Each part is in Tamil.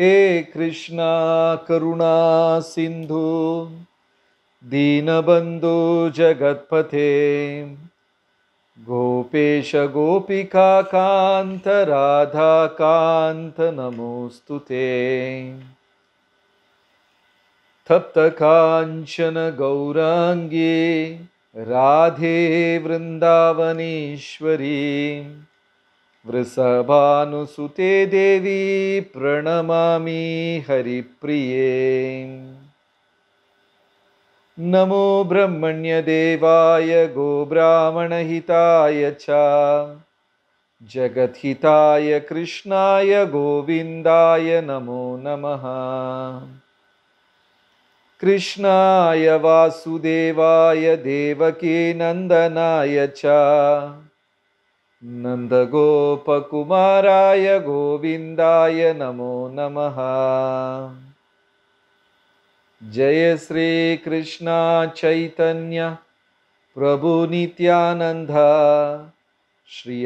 हे कृष्णा करुणा सिंधु दीनबंधु जगतपथे गोपेश गोपिका कांत राधा कांत नमोस्तु ते कांचन गौरांगी राधे वृन्दावनेश्वरी वृषभानुसुते देवी प्रणमामि हरिप्रिये नमो ब्रह्मण्यदेवाय गोब्राह्मणहिताय च जगत्हिताय कृष्णाय गोविन्दाय नमो नमः कृष्णाय वासुदेवाय देवकीनन्दनाय च नन्दगोपकुमाराय गोविन्दाय नमो नमः जय श्रीकृष्णा प्रभुनित्यानन्द श्री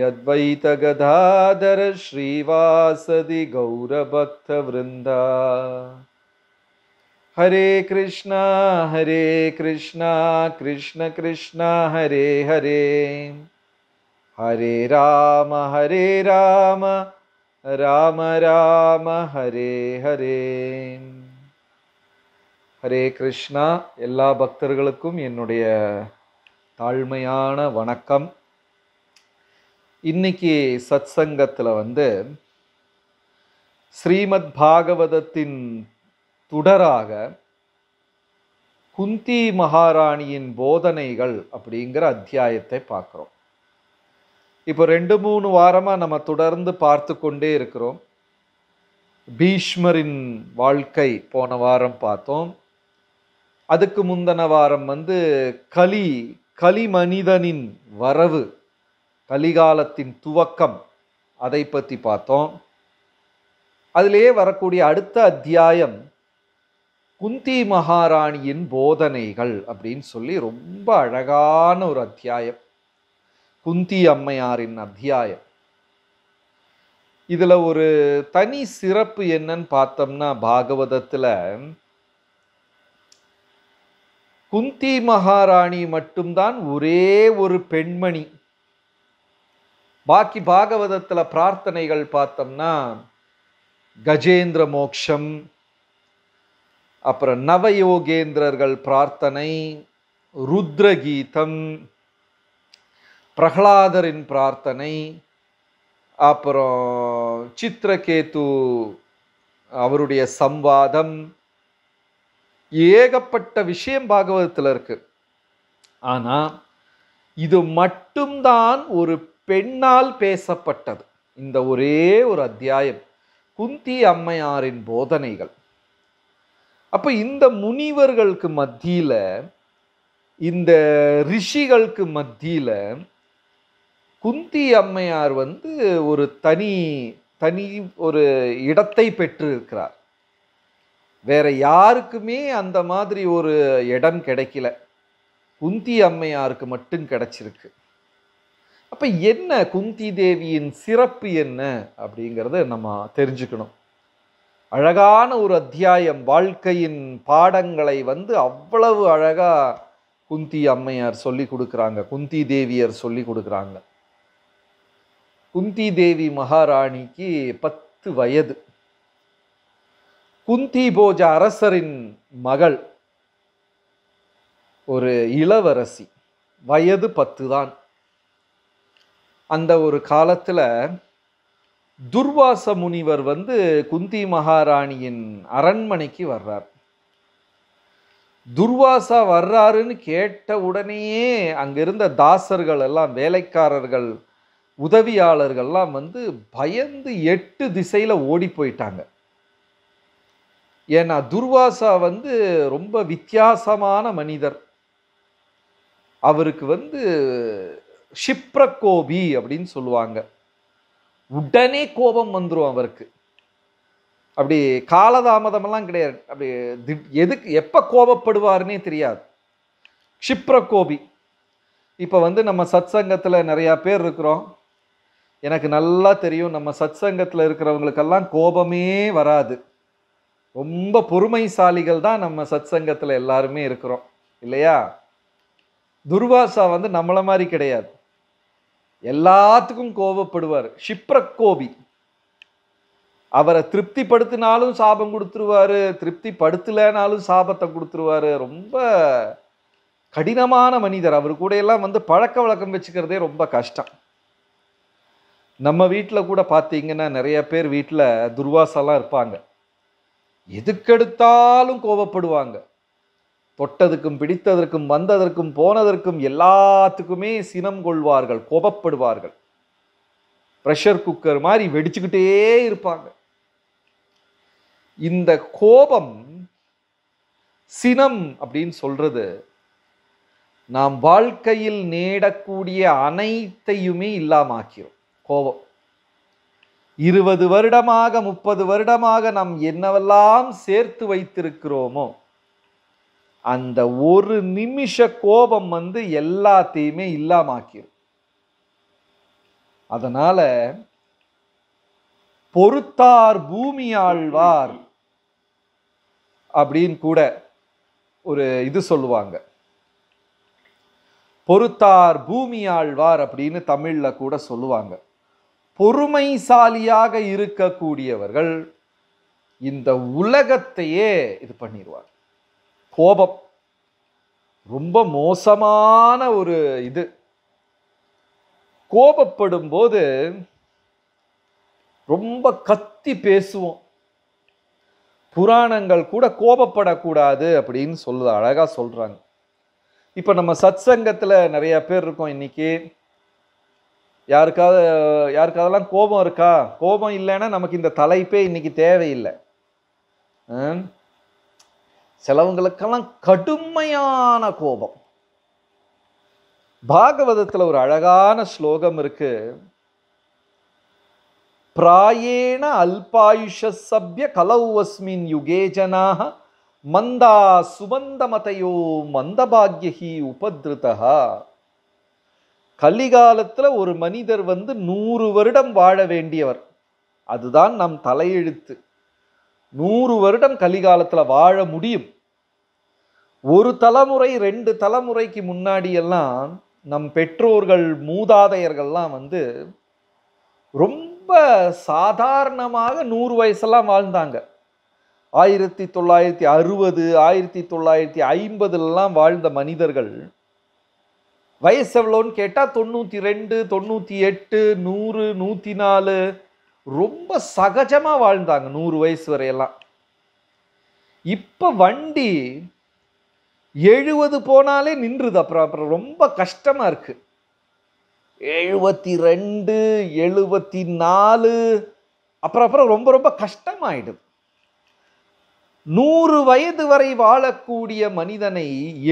गौरभक्तवृन्द हरे कृष्णा हरे कृष्णा कृष्णकृष्णा हरे हरे ஹரே ராம ஹரே ராம ராம ராம ஹரே ஹரே ஹரே கிருஷ்ணா எல்லா பக்தர்களுக்கும் என்னுடைய தாழ்மையான வணக்கம் இன்னைக்கு சத் சங்கத்தில் வந்து ஸ்ரீமத் பாகவதத்தின் தொடராக குந்தி மகாராணியின் போதனைகள் அப்படிங்கிற அத்தியாயத்தை பார்க்குறோம் இப்போ ரெண்டு மூணு வாரமாக நம்ம தொடர்ந்து பார்த்து கொண்டே இருக்கிறோம் பீஷ்மரின் வாழ்க்கை போன வாரம் பார்த்தோம் அதுக்கு முந்தின வாரம் வந்து கலி கலி மனிதனின் வரவு கலிகாலத்தின் துவக்கம் அதை பற்றி பார்த்தோம் அதிலேயே வரக்கூடிய அடுத்த அத்தியாயம் குந்தி மகாராணியின் போதனைகள் அப்படின்னு சொல்லி ரொம்ப அழகான ஒரு அத்தியாயம் குந்தி அம்மையாரின் அத்தியாயம் இதில் ஒரு தனி சிறப்பு என்னன்னு பார்த்தோம்னா பாகவதத்தில் குந்தி மகாராணி மட்டும்தான் ஒரே ஒரு பெண்மணி பாக்கி பாகவதத்தில் பிரார்த்தனைகள் பார்த்தோம்னா கஜேந்திர மோக்ஷம் அப்புறம் நவயோகேந்திரர்கள் பிரார்த்தனை ருத்ரகீதம் பிரகலாதரின் பிரார்த்தனை அப்புறம் சித்திரகேத்து அவருடைய சம்வாதம் ஏகப்பட்ட விஷயம் பாகவதத்தில் இருக்குது ஆனால் இது மட்டும்தான் ஒரு பெண்ணால் பேசப்பட்டது இந்த ஒரே ஒரு அத்தியாயம் குந்தி அம்மையாரின் போதனைகள் அப்போ இந்த முனிவர்களுக்கு மத்தியில் இந்த ரிஷிகளுக்கு மத்தியில் குந்தி அம்மையார் வந்து ஒரு தனி தனி ஒரு இடத்தை பெற்று இருக்கிறார் வேற யாருக்குமே அந்த மாதிரி ஒரு இடம் கிடைக்கல குந்தி அம்மையாருக்கு மட்டும் கிடைச்சிருக்கு அப்போ என்ன குந்தி தேவியின் சிறப்பு என்ன அப்படிங்கிறத நம்ம தெரிஞ்சுக்கணும் அழகான ஒரு அத்தியாயம் வாழ்க்கையின் பாடங்களை வந்து அவ்வளவு அழகாக குந்தி அம்மையார் சொல்லி கொடுக்குறாங்க குந்தி தேவியர் சொல்லி கொடுக்குறாங்க குந்தி தேவி மகாராணிக்கு பத்து வயது குந்தி போஜ அரசரின் மகள் ஒரு இளவரசி வயது பத்து தான் அந்த ஒரு காலத்தில் துர்வாச முனிவர் வந்து குந்தி மகாராணியின் அரண்மனைக்கு வர்றார் துர்வாசா வர்றாருன்னு கேட்ட உடனேயே அங்கிருந்த தாசர்கள் எல்லாம் வேலைக்காரர்கள் உதவியாளர்கள்லாம் வந்து பயந்து எட்டு திசையில் ஓடி போயிட்டாங்க ஏன்னா துர்வாசா வந்து ரொம்ப வித்தியாசமான மனிதர் அவருக்கு வந்து ஷிப்ரக்கோபி அப்படின்னு சொல்லுவாங்க உடனே கோபம் வந்துடும் அவருக்கு அப்படி காலதாமதமெல்லாம் கிடையாது அப்படி எதுக்கு எப்போ கோபப்படுவார்னே தெரியாது க்ஷிப்ரக்கோபி இப்போ வந்து நம்ம சத் சங்கத்தில் நிறையா பேர் இருக்கிறோம் எனக்கு நல்லா தெரியும் நம்ம சத் சங்கத்தில் இருக்கிறவங்களுக்கெல்லாம் கோபமே வராது ரொம்ப பொறுமைசாலிகள் தான் நம்ம சத் சங்கத்தில் எல்லாருமே இருக்கிறோம் இல்லையா துர்வாசா வந்து நம்மளை மாதிரி கிடையாது எல்லாத்துக்கும் கோபப்படுவார் கோபி அவரை திருப்திப்படுத்தினாலும் சாபம் கொடுத்துருவாரு திருப்தி படுத்தலைனாலும் சாபத்தை கொடுத்துருவாரு ரொம்ப கடினமான மனிதர் அவர் கூட எல்லாம் வந்து பழக்க வழக்கம் வச்சுக்கிறதே ரொம்ப கஷ்டம் நம்ம வீட்டில் கூட பார்த்தீங்கன்னா நிறைய பேர் வீட்டில் துர்வாசெல்லாம் இருப்பாங்க எதுக்கெடுத்தாலும் கோபப்படுவாங்க தொட்டதற்கும் பிடித்ததற்கும் வந்ததற்கும் போனதற்கும் எல்லாத்துக்குமே சினம் கொள்வார்கள் கோபப்படுவார்கள் ப்ரெஷர் குக்கர் மாதிரி வெடிச்சுக்கிட்டே இருப்பாங்க இந்த கோபம் சினம் அப்படின்னு சொல்கிறது நாம் வாழ்க்கையில் நேடக்கூடிய அனைத்தையுமே இல்லாமாக்கிறோம் கோபம் இருபது வருடமாக முப்பது வருடமாக நாம் என்னவெல்லாம் சேர்த்து வைத்திருக்கிறோமோ அந்த ஒரு நிமிஷ கோபம் வந்து எல்லாத்தையுமே இல்லாமாக்கிடும் அதனால பொறுத்தார் பூமி ஆழ்வார் அப்படின்னு கூட ஒரு இது சொல்லுவாங்க பொறுத்தார் பூமி ஆழ்வார் அப்படின்னு தமிழில் கூட சொல்லுவாங்க பொறுமைசாலியாக இருக்கக்கூடியவர்கள் இந்த உலகத்தையே இது பண்ணிடுவார் கோபம் ரொம்ப மோசமான ஒரு இது கோபப்படும் போது ரொம்ப கத்தி பேசுவோம் புராணங்கள் கூட கோபப்படக்கூடாது அப்படின்னு சொல்லுது அழகாக சொல்கிறாங்க இப்போ நம்ம சத் சங்கத்தில் நிறையா பேர் இருக்கோம் இன்றைக்கி யாருக்காவது யாருக்காவதெல்லாம் கோபம் இருக்கா கோபம் இல்லைன்னா நமக்கு இந்த தலைப்பே இன்றைக்கி தேவையில்லை சிலவங்களுக்கெல்லாம் கடுமையான கோபம் பாகவதத்தில் ஒரு அழகான ஸ்லோகம் இருக்கு பிராயேண அல்பாயுஷ சபிய கலௌவஸ்மின் யுகே மந்தா சுமந்தமதையோ மதையோ உபதிருதா கலிகாலத்தில் ஒரு மனிதர் வந்து நூறு வருடம் வாழ வேண்டியவர் அதுதான் நம் தலையெழுத்து நூறு வருடம் கலிகாலத்தில் வாழ முடியும் ஒரு தலைமுறை ரெண்டு தலைமுறைக்கு முன்னாடியெல்லாம் நம் பெற்றோர்கள் மூதாதையர்கள்லாம் வந்து ரொம்ப சாதாரணமாக நூறு வயசெல்லாம் வாழ்ந்தாங்க ஆயிரத்தி தொள்ளாயிரத்தி அறுபது ஆயிரத்தி தொள்ளாயிரத்தி ஐம்பதுலலாம் வாழ்ந்த மனிதர்கள் வயசு எவ்வளோன்னு கேட்டால் தொண்ணூற்றி ரெண்டு தொண்ணூற்றி எட்டு நூறு நூற்றி நாலு ரொம்ப சகஜமாக வாழ்ந்தாங்க நூறு வயசு வரையெல்லாம் இப்போ வண்டி எழுபது போனாலே நின்றுது அப்புறம் அப்புறம் ரொம்ப கஷ்டமாக இருக்குது எழுபத்தி ரெண்டு எழுபத்தி நாலு அப்புறம் அப்புறம் ரொம்ப ரொம்ப கஷ்டமாயிடுது நூறு வயது வரை வாழக்கூடிய மனிதனை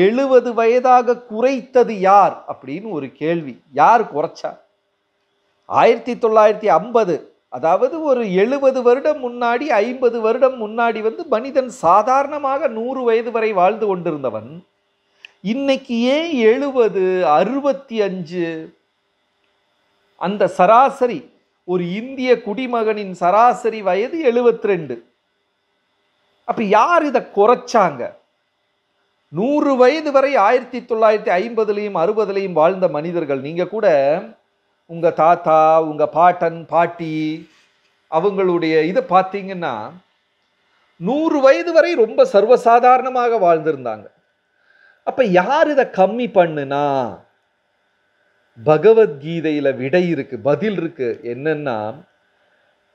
எழுபது வயதாக குறைத்தது யார் அப்படின்னு ஒரு கேள்வி யார் குறைச்சா ஆயிரத்தி தொள்ளாயிரத்தி ஐம்பது அதாவது ஒரு எழுபது வருடம் முன்னாடி ஐம்பது வருடம் முன்னாடி வந்து மனிதன் சாதாரணமாக நூறு வயது வரை வாழ்ந்து கொண்டிருந்தவன் இன்னைக்கு ஏன் எழுபது அறுபத்தி அஞ்சு அந்த சராசரி ஒரு இந்திய குடிமகனின் சராசரி வயது எழுபத்தி ரெண்டு அப்போ யார் இதை குறைச்சாங்க நூறு வயது வரை ஆயிரத்தி தொள்ளாயிரத்தி ஐம்பதுலேயும் அறுபதுலேயும் வாழ்ந்த மனிதர்கள் நீங்கள் கூட உங்கள் தாத்தா உங்கள் பாட்டன் பாட்டி அவங்களுடைய இதை பார்த்தீங்கன்னா நூறு வயது வரை ரொம்ப சர்வசாதாரணமாக வாழ்ந்திருந்தாங்க அப்போ யார் இதை கம்மி பண்ணுனா பகவத்கீதையில் விடை இருக்குது பதில் இருக்குது என்னென்னா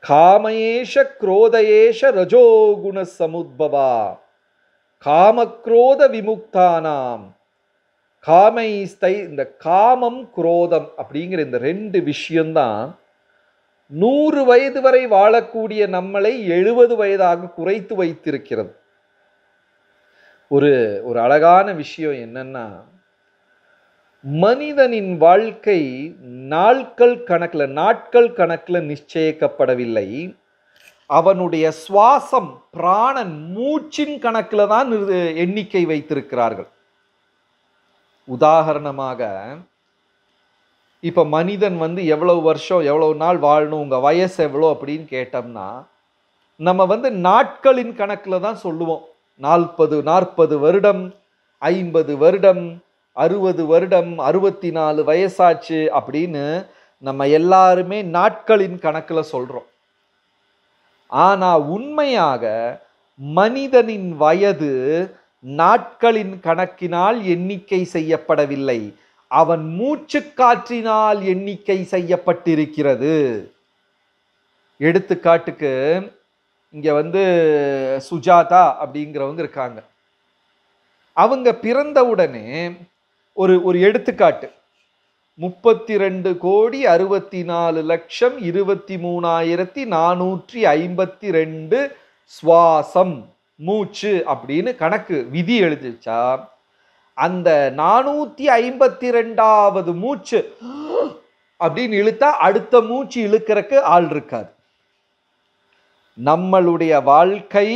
காமயேஷ குரோதயேஷ ரஜோகுண சமுத்பவா காமக்ரோத விமுக்தானாம் ஸ்தை இந்த காமம் குரோதம் அப்படிங்கிற இந்த ரெண்டு விஷயம்தான் நூறு வயது வரை வாழக்கூடிய நம்மளை எழுபது வயதாக குறைத்து வைத்திருக்கிறது ஒரு ஒரு அழகான விஷயம் என்னென்னா மனிதனின் வாழ்க்கை நாட்கள் கணக்கில் நாட்கள் கணக்கில் நிச்சயிக்கப்படவில்லை அவனுடைய சுவாசம் பிராணன் மூச்சின் கணக்கில் தான் எண்ணிக்கை வைத்திருக்கிறார்கள் உதாரணமாக இப்போ மனிதன் வந்து எவ்வளவு வருஷம் எவ்வளவு நாள் வாழணும் உங்கள் வயசு எவ்வளோ அப்படின்னு கேட்டோம்னா நம்ம வந்து நாட்களின் கணக்கில் தான் சொல்லுவோம் நாற்பது நாற்பது வருடம் ஐம்பது வருடம் அறுபது வருடம் அறுபத்தி நாலு வயசாச்சு அப்படின்னு நம்ம எல்லாருமே நாட்களின் கணக்கில் சொல்கிறோம் ஆனால் உண்மையாக மனிதனின் வயது நாட்களின் கணக்கினால் எண்ணிக்கை செய்யப்படவில்லை அவன் மூச்சு காற்றினால் எண்ணிக்கை செய்யப்பட்டிருக்கிறது எடுத்துக்காட்டுக்கு இங்கே வந்து சுஜாதா அப்படிங்கிறவங்க இருக்காங்க அவங்க பிறந்த உடனே ஒரு ஒரு எடுத்துக்காட்டு முப்பத்தி ரெண்டு கோடி அறுபத்தி நாலு லட்சம் இருபத்தி மூணாயிரத்தி நானூற்றி ஐம்பத்தி ரெண்டு சுவாசம் மூச்சு அப்படின்னு கணக்கு விதி எழுதிச்சா அந்த நானூற்றி ஐம்பத்தி ரெண்டாவது மூச்சு அப்படின்னு இழுத்தா அடுத்த மூச்சு இழுக்கிறக்கு ஆள் இருக்காது நம்மளுடைய வாழ்க்கை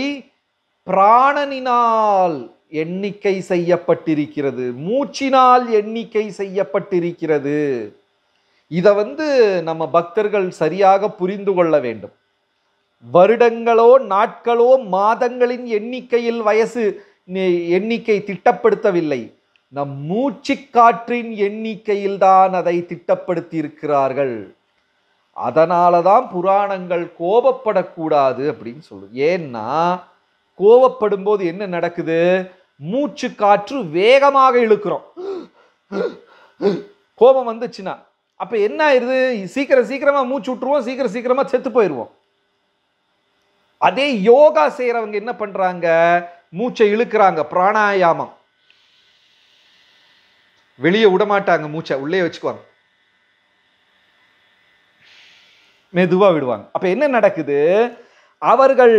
பிராணனினால் எண்ணிக்கை செய்யப்பட்டிருக்கிறது மூச்சினால் எண்ணிக்கை செய்யப்பட்டிருக்கிறது இதை வந்து நம்ம பக்தர்கள் சரியாக புரிந்து கொள்ள வேண்டும் வருடங்களோ நாட்களோ மாதங்களின் எண்ணிக்கையில் வயசு எண்ணிக்கை திட்டப்படுத்தவில்லை நம் காற்றின் எண்ணிக்கையில் தான் அதை திட்டப்படுத்தியிருக்கிறார்கள் அதனால தான் புராணங்கள் கோபப்படக்கூடாது அப்படின்னு சொல்லு ஏன்னா கோவப்படும் போது என்ன நடக்குது மூச்சு காற்று வேகமாக இழுக்கிறோம் கோபம் வந்துச்சுன்னா அப்போ என்ன ஆயிடுது சீக்கிரம் சீக்கிரமாக மூச்சு விட்டுருவோம் சீக்கிரம் சீக்கிரமாக செத்து போயிடுவோம் அதே யோகா செய்கிறவங்க என்ன பண்ணுறாங்க மூச்சை இழுக்கிறாங்க பிராணாயாமம் வெளியே விடமாட்டாங்க மூச்சை உள்ளே வச்சுக்குவாங்க மெதுவாக விடுவாங்க அப்போ என்ன நடக்குது அவர்கள்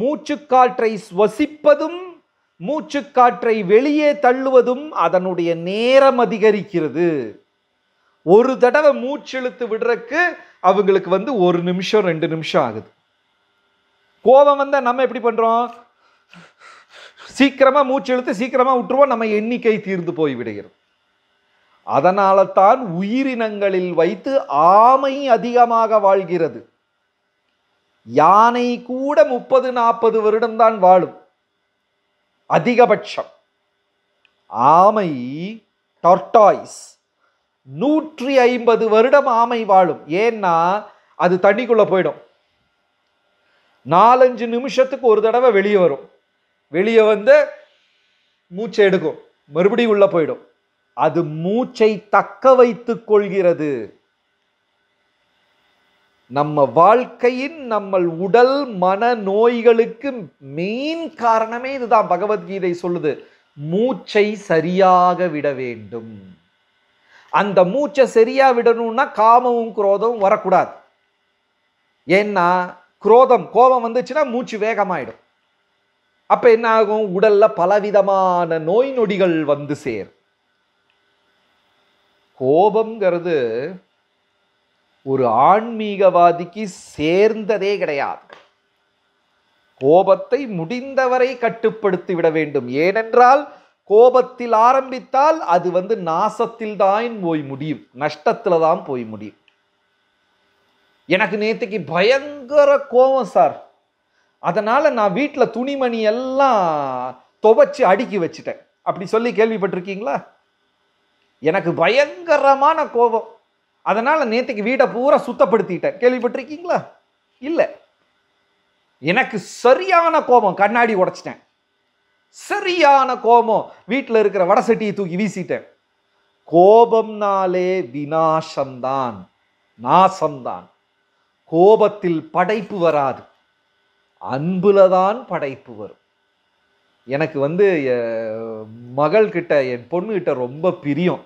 மூச்சுக்காற்றை சுவசிப்பதும் மூச்சுக்காற்றை வெளியே தள்ளுவதும் அதனுடைய நேரம் அதிகரிக்கிறது ஒரு தடவை மூச்சு இழுத்து விடுறக்கு அவங்களுக்கு வந்து ஒரு நிமிஷம் ரெண்டு நிமிஷம் ஆகுது கோபம் வந்தால் நம்ம எப்படி பண்ணுறோம் சீக்கிரமாக மூச்சு இழுத்து சீக்கிரமாக விட்டுருவோம் நம்ம எண்ணிக்கை தீர்ந்து போய் விடுகிறோம் அதனால தான் உயிரினங்களில் வைத்து ஆமை அதிகமாக வாழ்கிறது யானை கூட முப்பது நாற்பது வருடம்தான் வாழும் அதிகபட்சம் ஆமை டர்டாய்ஸ் நூற்றி ஐம்பது வருடம் ஆமை வாழும் ஏன்னா அது தண்ணிக்குள்ளே போயிடும் நாலஞ்சு நிமிஷத்துக்கு ஒரு தடவை வெளியே வரும் வெளியே வந்து மூச்சை எடுக்கும் மறுபடியும் உள்ளே போயிடும் அது மூச்சை தக்க வைத்து கொள்கிறது நம்ம வாழ்க்கையின் நம்ம உடல் மன நோய்களுக்கு மெயின் காரணமே இதுதான் பகவத்கீதை சொல்லுது மூச்சை சரியாக விட வேண்டும் அந்த மூச்சை சரியாக விடணும்னா காமமும் குரோதமும் வரக்கூடாது ஏன்னா குரோதம் கோபம் வந்துச்சுன்னா மூச்சு வேகமாயிடும் அப்போ என்ன ஆகும் உடலில் பலவிதமான நோய் நொடிகள் வந்து சேரும் கோபங்கிறது ஒரு ஆன்மீகவாதிக்கு சேர்ந்ததே கிடையாது கோபத்தை முடிந்தவரை கட்டுப்படுத்தி விட வேண்டும் ஏனென்றால் கோபத்தில் ஆரம்பித்தால் அது வந்து நாசத்தில் தான் போய் முடியும் நஷ்டத்தில் தான் போய் முடியும் எனக்கு நேற்றுக்கு பயங்கர கோபம் சார் அதனால் நான் வீட்டில் துணிமணி எல்லாம் துவைச்சி அடுக்கி வச்சுட்டேன் அப்படி சொல்லி கேள்விப்பட்டிருக்கீங்களா எனக்கு பயங்கரமான கோபம் அதனால் நேற்றுக்கு வீட்டை பூரா சுத்தப்படுத்திட்டேன் கேள்விப்பட்டிருக்கீங்களா இல்லை எனக்கு சரியான கோபம் கண்ணாடி உடைச்சிட்டேன் சரியான கோபம் வீட்டில் இருக்கிற வடசட்டியை தூக்கி வீசிட்டேன் கோபம்னாலே விநாசம்தான் நாசம்தான் கோபத்தில் படைப்பு வராது அன்புல தான் படைப்பு வரும் எனக்கு வந்து மகள்கிட்ட என் பொண்ணுகிட்ட ரொம்ப பிரியம்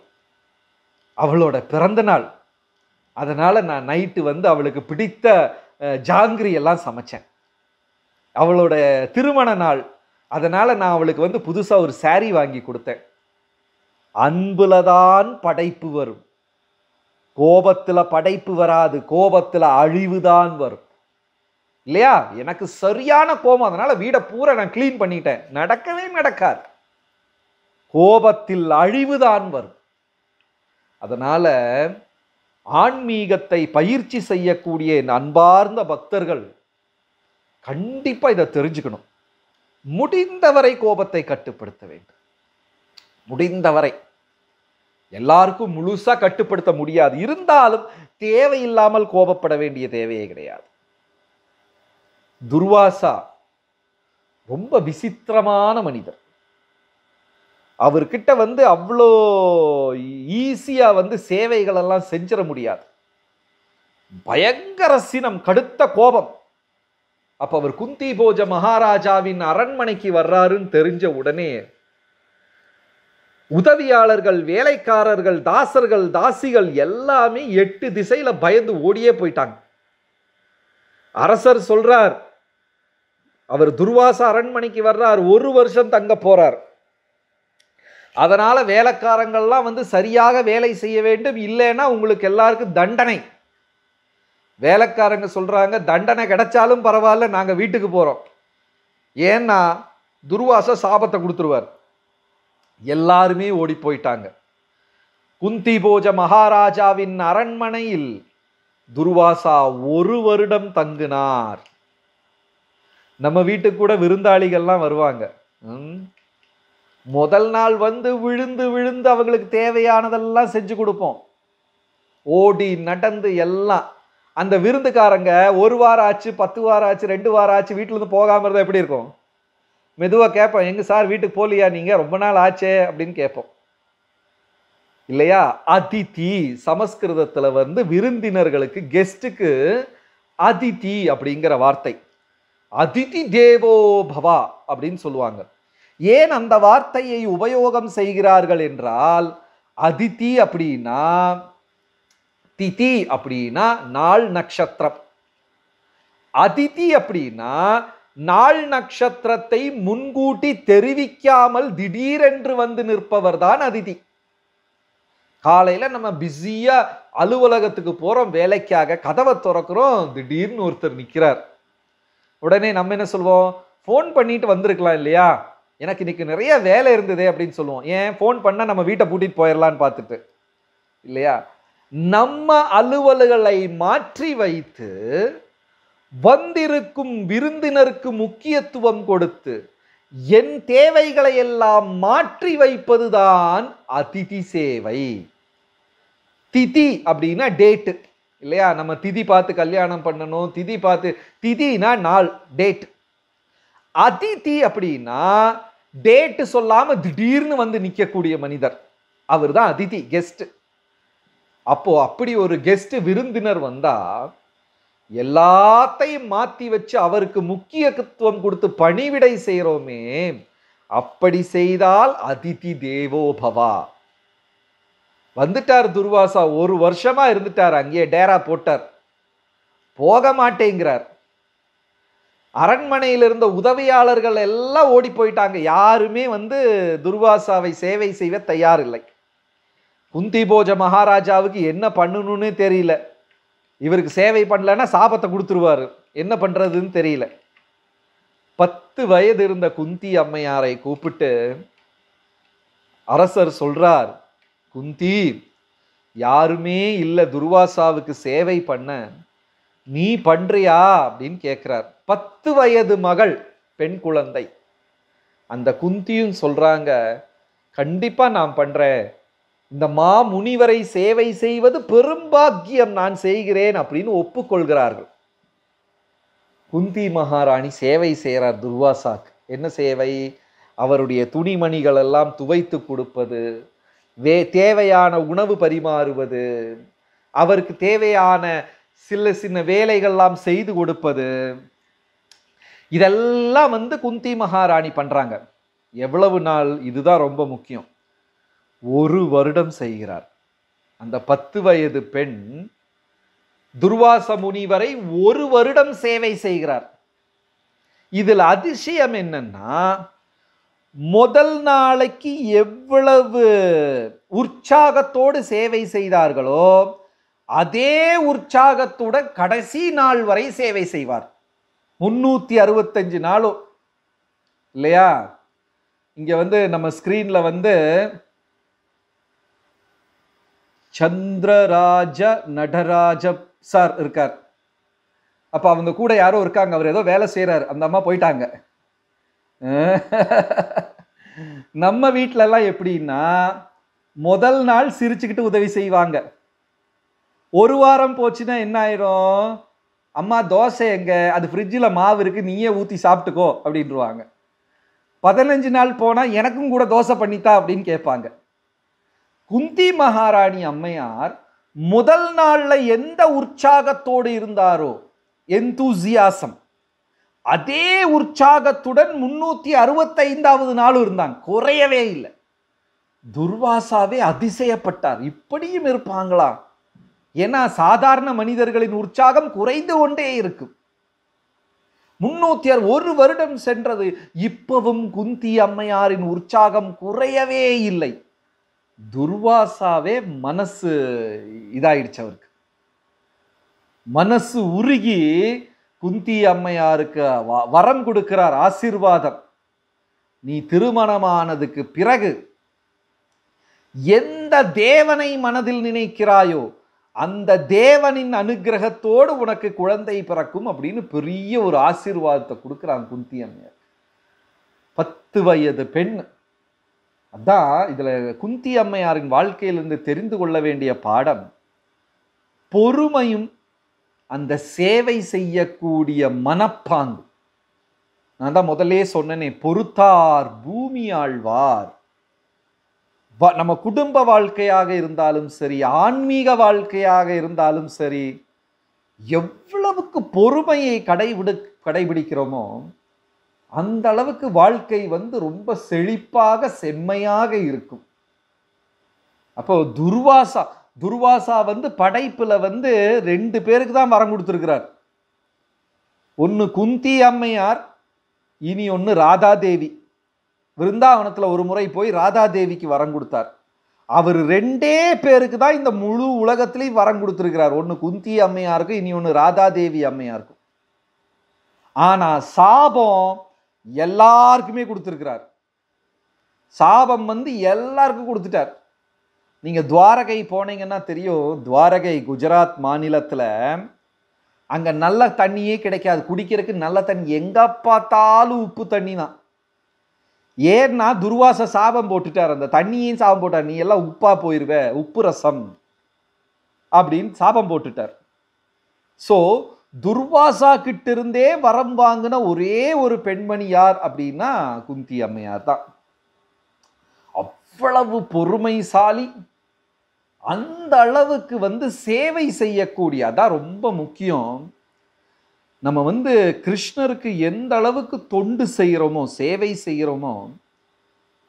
அவளோட பிறந்தநாள் அதனால் நான் நைட்டு வந்து அவளுக்கு பிடித்த ஜாங்கிரி எல்லாம் சமைச்சேன் அவளோட திருமண நாள் அதனால் நான் அவளுக்கு வந்து புதுசாக ஒரு சாரி வாங்கி கொடுத்தேன் அன்புல தான் படைப்பு வரும் கோபத்தில் படைப்பு வராது கோபத்தில் அழிவுதான் வரும் இல்லையா எனக்கு சரியான கோபம் அதனால் வீடை பூரா நான் க்ளீன் பண்ணிட்டேன் நடக்கவே நடக்காது கோபத்தில் அழிவுதான் வரும் அதனால் ஆன்மீகத்தை பயிற்சி செய்யக்கூடிய அன்பார்ந்த பக்தர்கள் கண்டிப்பாக இதை தெரிஞ்சுக்கணும் முடிந்தவரை கோபத்தை கட்டுப்படுத்த வேண்டும் முடிந்தவரை எல்லாருக்கும் முழுசாக கட்டுப்படுத்த முடியாது இருந்தாலும் தேவையில்லாமல் கோபப்பட வேண்டிய தேவையே கிடையாது துர்வாசா ரொம்ப விசித்திரமான மனிதர் அவர்கிட்ட வந்து அவ்வளோ ஈஸியாக வந்து சேவைகளெல்லாம் செஞ்சிட முடியாது பயங்கர சினம் கடுத்த கோபம் அப்போ அவர் குந்தி போஜ மகாராஜாவின் அரண்மனைக்கு வர்றாருன்னு தெரிஞ்ச உடனே உதவியாளர்கள் வேலைக்காரர்கள் தாசர்கள் தாசிகள் எல்லாமே எட்டு திசையில் பயந்து ஓடியே போயிட்டாங்க அரசர் சொல்றார் அவர் துர்வாச அரண்மனைக்கு வர்றார் ஒரு வருஷம் தங்க போறார் அதனால் வேலைக்காரங்கள்லாம் வந்து சரியாக வேலை செய்ய வேண்டும் இல்லைன்னா உங்களுக்கு எல்லாருக்கும் தண்டனை வேலைக்காரங்க சொல்கிறாங்க தண்டனை கிடைச்சாலும் பரவாயில்ல நாங்கள் வீட்டுக்கு போகிறோம் ஏன்னா துர்வாச சாபத்தை கொடுத்துருவார் எல்லாருமே ஓடி போயிட்டாங்க குந்தி போஜ மகாராஜாவின் அரண்மனையில் துர்வாசா ஒரு வருடம் தங்கினார் நம்ம வீட்டுக்கு கூட விருந்தாளிகள்லாம் வருவாங்க முதல் நாள் வந்து விழுந்து விழுந்து அவங்களுக்கு தேவையானதெல்லாம் செஞ்சு கொடுப்போம் ஓடி நடந்து எல்லாம் அந்த விருந்துக்காரங்க ஒரு வாரம் ஆச்சு பத்து வாரம் ஆச்சு ரெண்டு வாரம் ஆச்சு வீட்டிலேருந்து போகாமல் இருந்தால் எப்படி இருக்கும் மெதுவாக கேட்போம் எங்கள் சார் வீட்டுக்கு போகலையா நீங்கள் ரொம்ப நாள் ஆச்சே அப்படின்னு கேட்போம் இல்லையா அதிதி சமஸ்கிருதத்தில் வந்து விருந்தினர்களுக்கு கெஸ்ட்டுக்கு அதிதி அப்படிங்கிற வார்த்தை அதிதி தேவோ பவா அப்படின்னு சொல்லுவாங்க ஏன் அந்த வார்த்தையை உபயோகம் செய்கிறார்கள் என்றால் அதித்தி அப்படின்னா திதி அப்படின்னா நாள் நட்சத்திரம் அதிதி அப்படின்னா நாள் நட்சத்திரத்தை முன்கூட்டி தெரிவிக்காமல் திடீரென்று வந்து நிற்பவர் தான் அதிதி காலையில் நம்ம பிஸியாக அலுவலகத்துக்கு போகிறோம் வேலைக்காக கதவை திறக்கிறோம் திடீர்னு ஒருத்தர் நிற்கிறார் உடனே நம்ம என்ன சொல்வோம் ஃபோன் பண்ணிட்டு வந்திருக்கலாம் இல்லையா எனக்கு இன்னைக்கு நிறைய வேலை இருந்தது அப்படின்னு சொல்லுவோம் ஏன் ஃபோன் பண்ணால் நம்ம வீட்டை பூட்டிட்டு போயிடலான்னு பார்த்துட்டு இல்லையா நம்ம அலுவல்களை மாற்றி வைத்து வந்திருக்கும் விருந்தினருக்கு முக்கியத்துவம் கொடுத்து என் தேவைகளை எல்லாம் மாற்றி வைப்பதுதான் அதிதி சேவை திதி அப்படின்னா டேட்டு இல்லையா நம்ம திதி பார்த்து கல்யாணம் பண்ணணும் திதி பார்த்து திதினா நாள் டேட் அதிதி அப்படின்னா டேட்டு சொல்லாம திடீர்னு வந்து நிற்கக்கூடிய மனிதர் அவர் தான் அதிதி கெஸ்ட் அப்போ அப்படி ஒரு கெஸ்ட் விருந்தினர் வந்தா எல்லாத்தையும் மாத்தி வச்சு அவருக்கு முக்கியத்துவம் கொடுத்து பணிவிடை செய்கிறோமே அப்படி செய்தால் அதிதி தேவோபவா வந்துட்டார் துர்வாசா ஒரு வருஷமா இருந்துட்டார் அங்கேயே டேரா போட்டார் போக மாட்டேங்கிறார் அரண்மனையில் இருந்த உதவியாளர்கள் எல்லாம் ஓடி போயிட்டாங்க யாருமே வந்து துர்வாசாவை சேவை செய்ய தயார் இல்லை குந்தி போஜ மகாராஜாவுக்கு என்ன பண்ணணும்னு தெரியல இவருக்கு சேவை பண்ணலன்னா சாபத்தை கொடுத்துருவாரு என்ன பண்ணுறதுன்னு தெரியல பத்து வயது இருந்த குந்தி அம்மையாரை கூப்பிட்டு அரசர் சொல்கிறார் குந்தி யாருமே இல்லை துர்வாசாவுக்கு சேவை பண்ண நீ பண்ணுறியா அப்படின்னு கேட்குறார் பத்து வயது மகள் பெண் குழந்தை அந்த குந்தியும் சொல்கிறாங்க கண்டிப்பாக நான் பண்ணுறேன் இந்த மா முனிவரை சேவை செய்வது பெரும்பாக்கியம் நான் செய்கிறேன் அப்படின்னு ஒப்புக்கொள்கிறார்கள் குந்தி மகாராணி சேவை செய்கிறார் துர்வாசாக்கு என்ன சேவை அவருடைய துணிமணிகள் எல்லாம் துவைத்து கொடுப்பது வே தேவையான உணவு பரிமாறுவது அவருக்கு தேவையான சில சின்ன வேலைகள்லாம் செய்து கொடுப்பது இதெல்லாம் வந்து குந்தி மகாராணி பண்ணுறாங்க எவ்வளவு நாள் இதுதான் ரொம்ப முக்கியம் ஒரு வருடம் செய்கிறார் அந்த பத்து வயது பெண் துர்வாச முனிவரை ஒரு வருடம் சேவை செய்கிறார் இதில் அதிசயம் என்னன்னா முதல் நாளைக்கு எவ்வளவு உற்சாகத்தோடு சேவை செய்தார்களோ அதே உற்சாகத்துடன் கடைசி நாள் வரை சேவை செய்வார் முந்நூற்றி அறுபத்தஞ்சு நாளும் இல்லையா இங்கே வந்து நம்ம ஸ்க்ரீனில் வந்து சந்திரராஜ நடராஜ சார் இருக்கார் அப்போ அவங்க கூட யாரோ இருக்காங்க அவர் ஏதோ வேலை செய்கிறார் அந்த அம்மா போயிட்டாங்க நம்ம வீட்டிலலாம் எப்படின்னா முதல் நாள் சிரிச்சுக்கிட்டு உதவி செய்வாங்க ஒரு வாரம் போச்சுன்னா என்ன ஆயிரும் அம்மா தோசை எங்கே அது ஃப்ரிட்ஜில் மாவு இருக்குது நீயே ஊற்றி சாப்பிட்டுக்கோ அப்படின்ருவாங்க பதினஞ்சு நாள் போனால் எனக்கும் கூட தோசை பண்ணித்தா அப்படின்னு கேட்பாங்க குந்தி மகாராணி அம்மையார் முதல் நாளில் எந்த உற்சாகத்தோடு இருந்தாரோ எந்தூசியாசம் அதே உற்சாகத்துடன் முன்னூற்றி அறுபத்தைந்தாவது நாளும் இருந்தாங்க குறையவே இல்லை துர்வாசாவே அதிசயப்பட்டார் இப்படியும் இருப்பாங்களா ஏன்னா சாதாரண மனிதர்களின் உற்சாகம் குறைந்து கொண்டே இருக்கும் முன்னூத்தி ஒரு வருடம் சென்றது இப்பவும் குந்தி அம்மையாரின் உற்சாகம் குறையவே இல்லை துர்வாசாவே மனசு இதாயிடுச்சு அவருக்கு மனசு உருகி குந்தி அம்மையாருக்கு வரம் கொடுக்கிறார் ஆசிர்வாதம் நீ திருமணமானதுக்கு பிறகு எந்த தேவனை மனதில் நினைக்கிறாயோ அந்த தேவனின் அனுகிரகத்தோடு உனக்கு குழந்தை பிறக்கும் அப்படின்னு பெரிய ஒரு ஆசீர்வாதத்தை கொடுக்குறான் குந்தி அம்மையார் பத்து வயது பெண் அதான் இதில் குந்தி அம்மையாரின் வாழ்க்கையிலிருந்து தெரிந்து கொள்ள வேண்டிய பாடம் பொறுமையும் அந்த சேவை செய்யக்கூடிய மனப்பாங்கு நான் தான் முதலே சொன்னனே பொறுத்தார் பூமி ஆழ்வார் நம்ம குடும்ப வாழ்க்கையாக இருந்தாலும் சரி ஆன்மீக வாழ்க்கையாக இருந்தாலும் சரி எவ்வளவுக்கு பொறுமையை கடைபிடி கடைபிடிக்கிறோமோ அந்த அளவுக்கு வாழ்க்கை வந்து ரொம்ப செழிப்பாக செம்மையாக இருக்கும் அப்போ துர்வாசா துர்வாசா வந்து படைப்பில் வந்து ரெண்டு பேருக்கு தான் வரம் கொடுத்துருக்கிறார் ஒன்று குந்தி அம்மையார் இனி ஒன்று ராதாதேவி விருந்தாவனத்தில் ஒரு முறை போய் ராதாதேவிக்கு வரம் கொடுத்தார் அவர் ரெண்டே பேருக்கு தான் இந்த முழு உலகத்திலையும் வரம் கொடுத்துருக்கிறார் ஒன்று குந்தி அம்மையாக இருக்கும் இனி ஒன்று ராதாதேவி இருக்கும் ஆனால் சாபம் எல்லாருக்குமே கொடுத்துருக்கிறார் சாபம் வந்து எல்லாருக்கும் கொடுத்துட்டார் நீங்கள் துவாரகை போனீங்கன்னா தெரியும் துவாரகை குஜராத் மாநிலத்தில் அங்கே நல்ல தண்ணியே கிடைக்காது குடிக்கிறதுக்கு நல்ல தண்ணி எங்கே பார்த்தாலும் உப்பு தண்ணி தான் ஏன்னா துர்வாச சாபம் போட்டுட்டார் அந்த தண்ணியும் சாபம் போட்டார் நீ எல்லாம் உப்பா போயிருவ உப்பு ரசம் அப்படின்னு சாபம் போட்டுட்டார் ஸோ துர்வாசா கிட்டிருந்தே வரம் வாங்கின ஒரே ஒரு பெண்மணி யார் அப்படின்னா குந்தி அம்மையார் தான் அவ்வளவு பொறுமைசாலி அந்த அளவுக்கு வந்து சேவை செய்யக்கூடிய அதான் ரொம்ப முக்கியம் நம்ம வந்து கிருஷ்ணருக்கு எந்த அளவுக்கு தொண்டு செய்கிறோமோ சேவை செய்கிறோமோ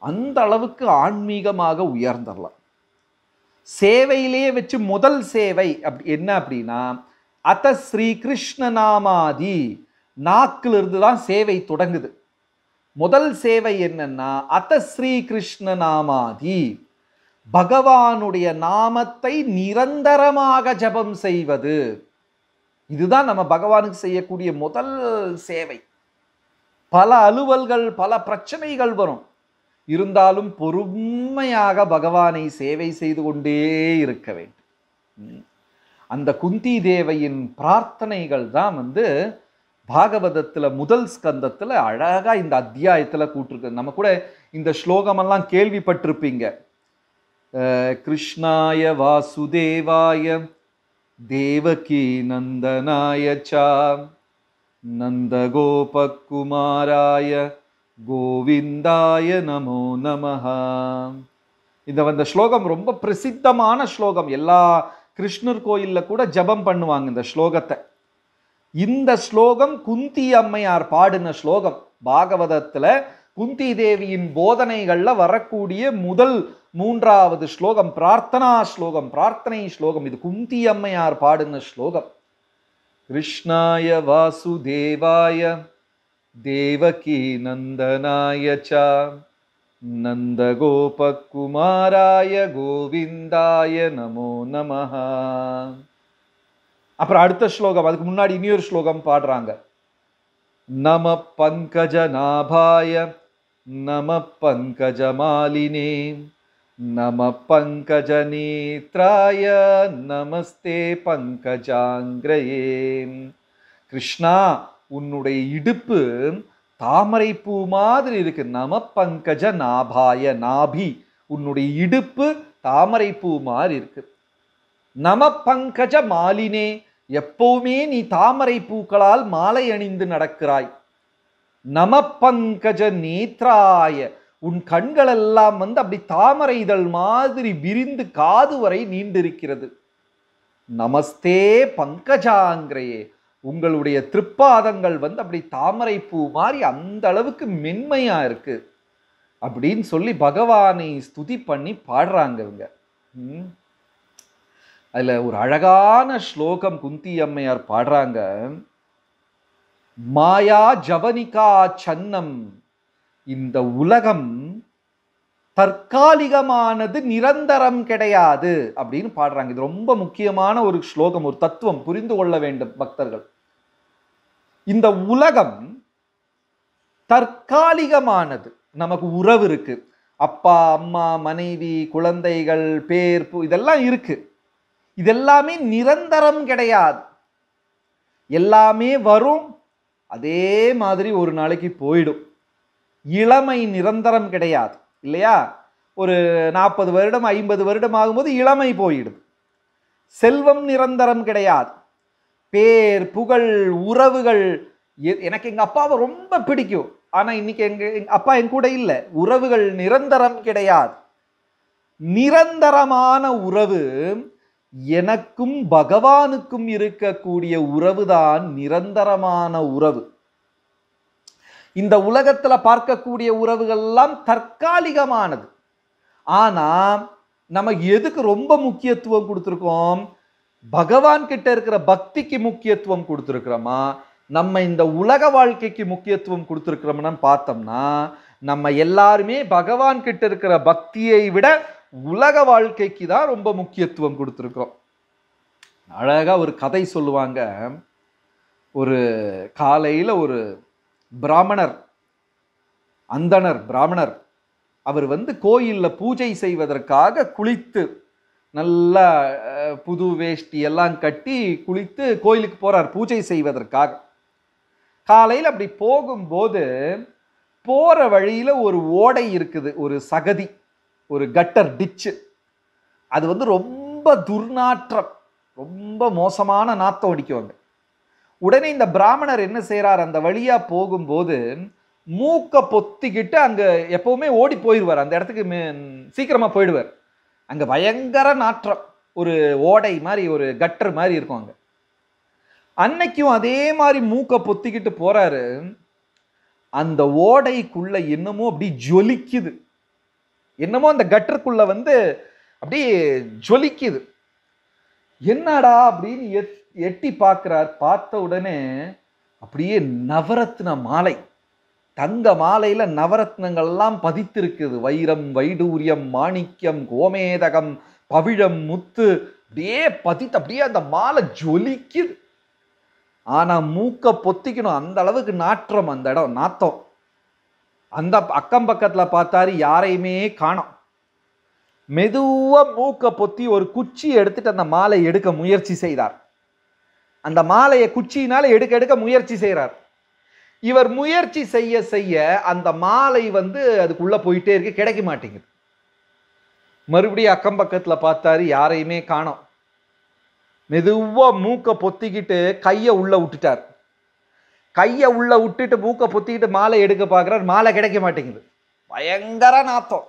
அந்த அளவுக்கு ஆன்மீகமாக உயர்ந்துடலாம் சேவையிலேயே வச்சு முதல் சேவை அப்படி என்ன அப்படின்னா அத்த ஸ்ரீ கிருஷ்ணநாமாதி நாக்கிலிருந்து தான் சேவை தொடங்குது முதல் சேவை என்னன்னா அத்த ஸ்ரீ கிருஷ்ணநாமாதி பகவானுடைய நாமத்தை நிரந்தரமாக ஜபம் செய்வது இதுதான் நம்ம பகவானுக்கு செய்யக்கூடிய முதல் சேவை பல அலுவல்கள் பல பிரச்சனைகள் வரும் இருந்தாலும் பொறுமையாக பகவானை சேவை செய்து கொண்டே இருக்க வேண்டும் அந்த குந்தி தேவையின் பிரார்த்தனைகள் தான் வந்து பாகவதத்தில் முதல் ஸ்கந்தத்தில் அழகாக இந்த அத்தியாயத்தில் கூட்டிருக்கு நம்ம கூட இந்த ஸ்லோகமெல்லாம் கேள்விப்பட்டிருப்பீங்க கிருஷ்ணாய வாசுதேவாய தேவகி நந்தனாயச்சா நந்தகோபகுமாராய கோவிந்தாய நமோ நமஹா இந்த வந்த ஸ்லோகம் ரொம்ப பிரசித்தமான ஸ்லோகம் எல்லா கிருஷ்ணர் கோயிலில் கூட ஜபம் பண்ணுவாங்க இந்த ஸ்லோகத்தை இந்த ஸ்லோகம் குந்தி அம்மையார் பாடின ஸ்லோகம் பாகவதத்தில் குந்தி தேவியின் போதனைகளில் வரக்கூடிய முதல் மூன்றாவது ஸ்லோகம் பிரார்த்தனா ஸ்லோகம் பிரார்த்தனை ஸ்லோகம் இது குந்தி அம்மையார் பாடின ஸ்லோகம் கிருஷ்ணாய வாசுதேவாய தேவகி நந்தனாய ச நந்தகோபகுமாராய கோவிந்தாய நமோ நம அப்புறம் அடுத்த ஸ்லோகம் அதுக்கு முன்னாடி ஒரு ஸ்லோகம் பாடுறாங்க நம பங்கஜநாபாய நம பங்கஜ மாலினேம் நம पङ्कजनेत्राय நமஸ்தே பங்கஜாங்கிரயே கிருஷ்ணா உன்னுடைய இடுப்பு தாமரை பூ மாதிரி இருக்கு நம பங்கஜ நாபாய நாபி உன்னுடைய இடுப்பு தாமரை பூ மாதிரி இருக்கு நம பங்கஜ மாலினே எப்பவுமே நீ தாமரை பூக்களால் மாலை அணிந்து நடக்கிறாய் நம பங்கஜ நேத்ராய உன் கண்களெல்லாம் வந்து அப்படி தாமரை இதழ் மாதிரி விரிந்து காது வரை நீண்டிருக்கிறது நமஸ்தே பங்கஜாங்கிறையே உங்களுடைய திருப்பாதங்கள் வந்து அப்படி தாமரை பூ மாதிரி அந்த அளவுக்கு மென்மையாக இருக்குது அப்படின்னு சொல்லி பகவானை ஸ்துதி பண்ணி பாடுறாங்க இவங்க அதில் ஒரு அழகான ஸ்லோகம் குந்தி அம்மையார் பாடுறாங்க மாயா ஜவனிகா சன்னம் இந்த உலகம் தற்காலிகமானது நிரந்தரம் கிடையாது அப்படின்னு பாடுறாங்க இது ரொம்ப முக்கியமான ஒரு ஸ்லோகம் ஒரு தத்துவம் புரிந்து கொள்ள வேண்டும் பக்தர்கள் இந்த உலகம் தற்காலிகமானது நமக்கு உறவு இருக்கு அப்பா அம்மா மனைவி குழந்தைகள் பேர் இதெல்லாம் இருக்கு இதெல்லாமே நிரந்தரம் கிடையாது எல்லாமே வரும் அதே மாதிரி ஒரு நாளைக்கு போயிடும் இளமை நிரந்தரம் கிடையாது இல்லையா ஒரு நாற்பது வருடம் ஐம்பது வருடம் ஆகும்போது இளமை போயிடுது செல்வம் நிரந்தரம் கிடையாது பேர் புகழ் உறவுகள் எனக்கு எங்கள் அப்பாவை ரொம்ப பிடிக்கும் ஆனால் இன்னைக்கு எங்கள் எங்கள் அப்பா என் கூட இல்லை உறவுகள் நிரந்தரம் கிடையாது நிரந்தரமான உறவு எனக்கும் பகவானுக்கும் இருக்கக்கூடிய உறவுதான் நிரந்தரமான உறவு இந்த உலகத்தில் பார்க்கக்கூடிய உறவுகள்லாம் தற்காலிகமானது ஆனால் நம்ம எதுக்கு ரொம்ப முக்கியத்துவம் கொடுத்துருக்கோம் பகவான் கிட்ட இருக்கிற பக்திக்கு முக்கியத்துவம் கொடுத்துருக்குறோமா நம்ம இந்த உலக வாழ்க்கைக்கு முக்கியத்துவம் கொடுத்துருக்குறோம்னு பார்த்தோம்னா நம்ம எல்லாருமே பகவான் கிட்ட இருக்கிற பக்தியை விட உலக வாழ்க்கைக்கு தான் ரொம்ப முக்கியத்துவம் கொடுத்துருக்குறோம் அழகாக ஒரு கதை சொல்லுவாங்க ஒரு காலையில் ஒரு பிராமணர் அந்தனர் பிராமணர் அவர் வந்து கோயிலில் பூஜை செய்வதற்காக குளித்து நல்லா புது வேஷ்டி எல்லாம் கட்டி குளித்து கோயிலுக்கு போகிறார் பூஜை செய்வதற்காக காலையில் அப்படி போகும்போது போகிற வழியில் ஒரு ஓடை இருக்குது ஒரு சகதி ஒரு கட்டர் டிச்சு அது வந்து ரொம்ப துர்நாற்றம் ரொம்ப மோசமான நாத்தம் அடிக்குவாங்க உடனே இந்த பிராமணர் என்ன செய்கிறார் அந்த வழியாக போகும்போது மூக்கை பொத்திக்கிட்டு அங்கே எப்போவுமே ஓடி போயிடுவார் அந்த இடத்துக்கு சீக்கிரமாக போயிடுவார் அங்கே பயங்கர நாற்றம் ஒரு ஓடை மாதிரி ஒரு கட்டர் மாதிரி இருக்கும் அங்கே அன்னைக்கும் அதே மாதிரி மூக்கை பொத்திக்கிட்டு போகிறாரு அந்த ஓடைக்குள்ளே என்னமோ அப்படி ஜொலிக்குது என்னமோ அந்த கட்டருக்குள்ளே வந்து அப்படியே ஜொலிக்குது என்னடா அப்படின்னு எட்டி பார்க்குறார் பார்த்த உடனே அப்படியே நவரத்ன மாலை தங்க மாலையில் நவரத்னங்கள்லாம் பதித்திருக்குது வைரம் வைடூரியம் மாணிக்கம் கோமேதகம் பவிழம் முத்து அப்படியே பதித்து அப்படியே அந்த மாலை ஜொலிக்குது ஆனால் மூக்கை பொத்திக்கணும் அந்த அளவுக்கு நாற்றம் அந்த இடம் நாத்தம் அந்த அக்கம் பக்கத்தில் பார்த்தாரு யாரையுமே காணும் மெதுவாக மூக்கை பொத்தி ஒரு குச்சி எடுத்துட்டு அந்த மாலை எடுக்க முயற்சி செய்தார் அந்த மாலையை குச்சியினால் எடுக்க எடுக்க முயற்சி செய்கிறார் இவர் முயற்சி செய்ய செய்ய அந்த மாலை வந்து அதுக்குள்ளே போயிட்டே இருக்கு கிடைக்க மாட்டேங்குது மறுபடியும் அக்கம் பக்கத்தில் பார்த்தாரு யாரையுமே காணோம் மெதுவாக மூக்கை பொத்திக்கிட்டு கையை உள்ளே விட்டுட்டார் கையை உள்ளே விட்டுட்டு மூக்கை பொத்திக்கிட்டு மாலை எடுக்க பார்க்குறார் மாலை கிடைக்க மாட்டேங்குது பயங்கர நாத்தம்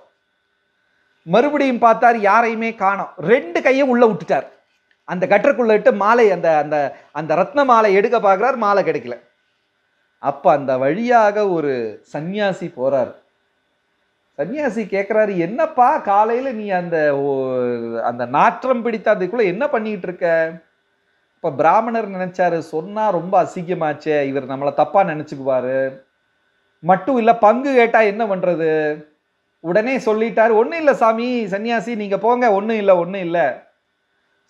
மறுபடியும் பார்த்தார் யாரையுமே காணோம் ரெண்டு கையை உள்ளே விட்டுட்டார் அந்த கட்டருக்குள்ளே இட்டு மாலை அந்த அந்த அந்த ரத்ன மாலை எடுக்க பார்க்குறார் மாலை கிடைக்கல அப்போ அந்த வழியாக ஒரு சன்னியாசி போகிறார் சன்னியாசி கேட்குறாரு என்னப்பா காலையில் நீ அந்த அந்த நாற்றம் பிடித்த அதுக்குள்ளே என்ன பண்ணிக்கிட்டு இருக்க இப்போ பிராமணர் நினச்சாரு சொன்னால் ரொம்ப அசிங்கமாச்சே இவர் நம்மளை தப்பாக நினச்சிக்குவார் மட்டும் இல்லை பங்கு கேட்டால் என்ன பண்ணுறது உடனே சொல்லிட்டார் ஒன்றும் இல்லை சாமி சன்னியாசி நீங்கள் போங்க ஒன்றும் இல்லை ஒன்றும் இல்லை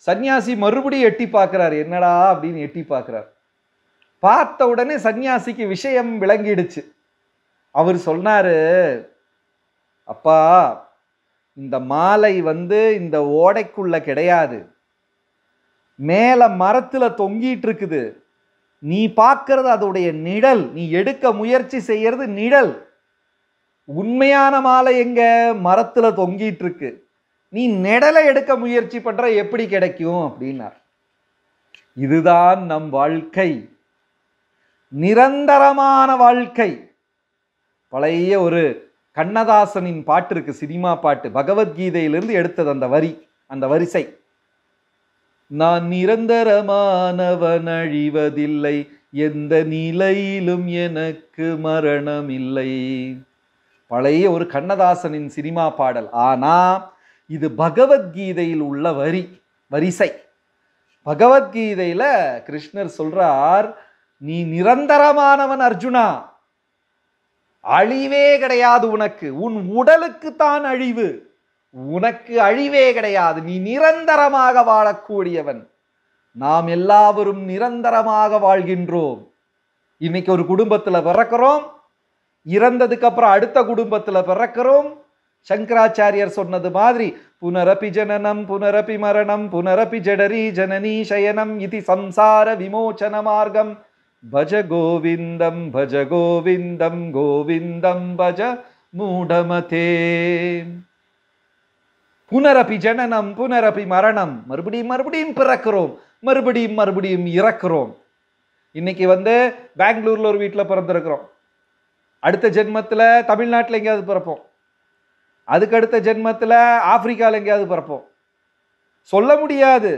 சன்னியாசி மறுபடியும் எட்டி பார்க்குறாரு என்னடா அப்படின்னு எட்டி பார்க்குறாரு பார்த்த உடனே சன்னியாசிக்கு விஷயம் விளங்கிடுச்சு அவர் சொன்னார் அப்பா இந்த மாலை வந்து இந்த ஓடைக்குள்ள கிடையாது மேலே மரத்தில் தொங்கிட்டு இருக்குது நீ பார்க்கறது அதோடைய நிழல் நீ எடுக்க முயற்சி செய்யறது நிழல் உண்மையான மாலை எங்க மரத்தில் தொங்கிட்டு இருக்கு நீ நெடலை எடுக்க முயற்சி பண்ணுற எப்படி கிடைக்கும் அப்படின்னார் இதுதான் நம் வாழ்க்கை நிரந்தரமான வாழ்க்கை பழைய ஒரு கண்ணதாசனின் பாட்டு இருக்கு சினிமா பாட்டு பகவத்கீதையிலிருந்து எடுத்தது அந்த வரி அந்த வரிசை நான் நிரந்தரமானவன் அழிவதில்லை எந்த நிலையிலும் எனக்கு மரணம் இல்லை பழைய ஒரு கண்ணதாசனின் சினிமா பாடல் ஆனால் இது பகவத்கீதையில் உள்ள வரி வரிசை பகவத்கீதையில் கிருஷ்ணர் சொல்றார் நீ நிரந்தரமானவன் அர்ஜுனா அழிவே கிடையாது உனக்கு உன் உடலுக்கு தான் அழிவு உனக்கு அழிவே கிடையாது நீ நிரந்தரமாக வாழக்கூடியவன் நாம் எல்லாவரும் நிரந்தரமாக வாழ்கின்றோம் இன்னைக்கு ஒரு குடும்பத்தில் பிறக்கிறோம் இறந்ததுக்கு அப்புறம் அடுத்த குடும்பத்தில் பிறக்கிறோம் சங்கராச்சாரியர் சொன்னது மாதிரி புனரபி ஜனனம் புனரபி மரணம் புனரபி ஜடரி ஜனனி சயனம் இது சம்சார விமோச்சன மார்க்கம் பஜ கோவிந்தம் பஜ கோவிந்தம் கோவிந்தம் பஜ மூடமதே புனரபி ஜனனம் புனரபி மரணம் மறுபடியும் மறுபடியும் பிறக்கிறோம் மறுபடியும் மறுபடியும் இறக்கிறோம் இன்னைக்கு வந்து பெங்களூரில் ஒரு வீட்டில் பிறந்திருக்கிறோம் அடுத்த ஜென்மத்தில் தமிழ்நாட்டில் எங்கேயாவது பிறப்போம் அதுக்கடுத்த ஜென்மத்தில் ஆப்பிரிக்காவில் எங்கேயாவது பிறப்போம் சொல்ல முடியாது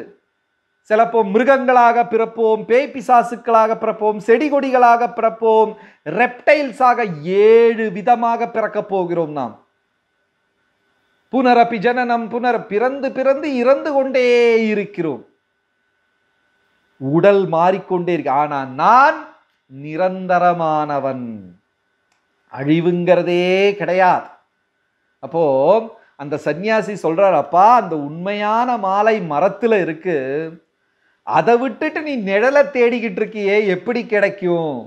சிலப்போ மிருகங்களாக பிறப்போம் பேய் சாசுக்களாக பிறப்போம் செடி பிறப்போம் ரெப்டைல்ஸாக ஏழு விதமாக பிறக்கப் போகிறோம் நாம் புனரபி ஜனனம் புனர் பிறந்து பிறந்து இறந்து கொண்டே இருக்கிறோம் உடல் மாறிக்கொண்டே இருக்கு ஆனா நான் நிரந்தரமானவன் அழிவுங்கிறதே கிடையாது அப்போது அந்த சன்னியாசி சொல்றார் அப்பா அந்த உண்மையான மாலை மரத்தில் இருக்கு அதை விட்டுட்டு நீ நிழலை தேடிக்கிட்டு இருக்கியே எப்படி கிடைக்கும்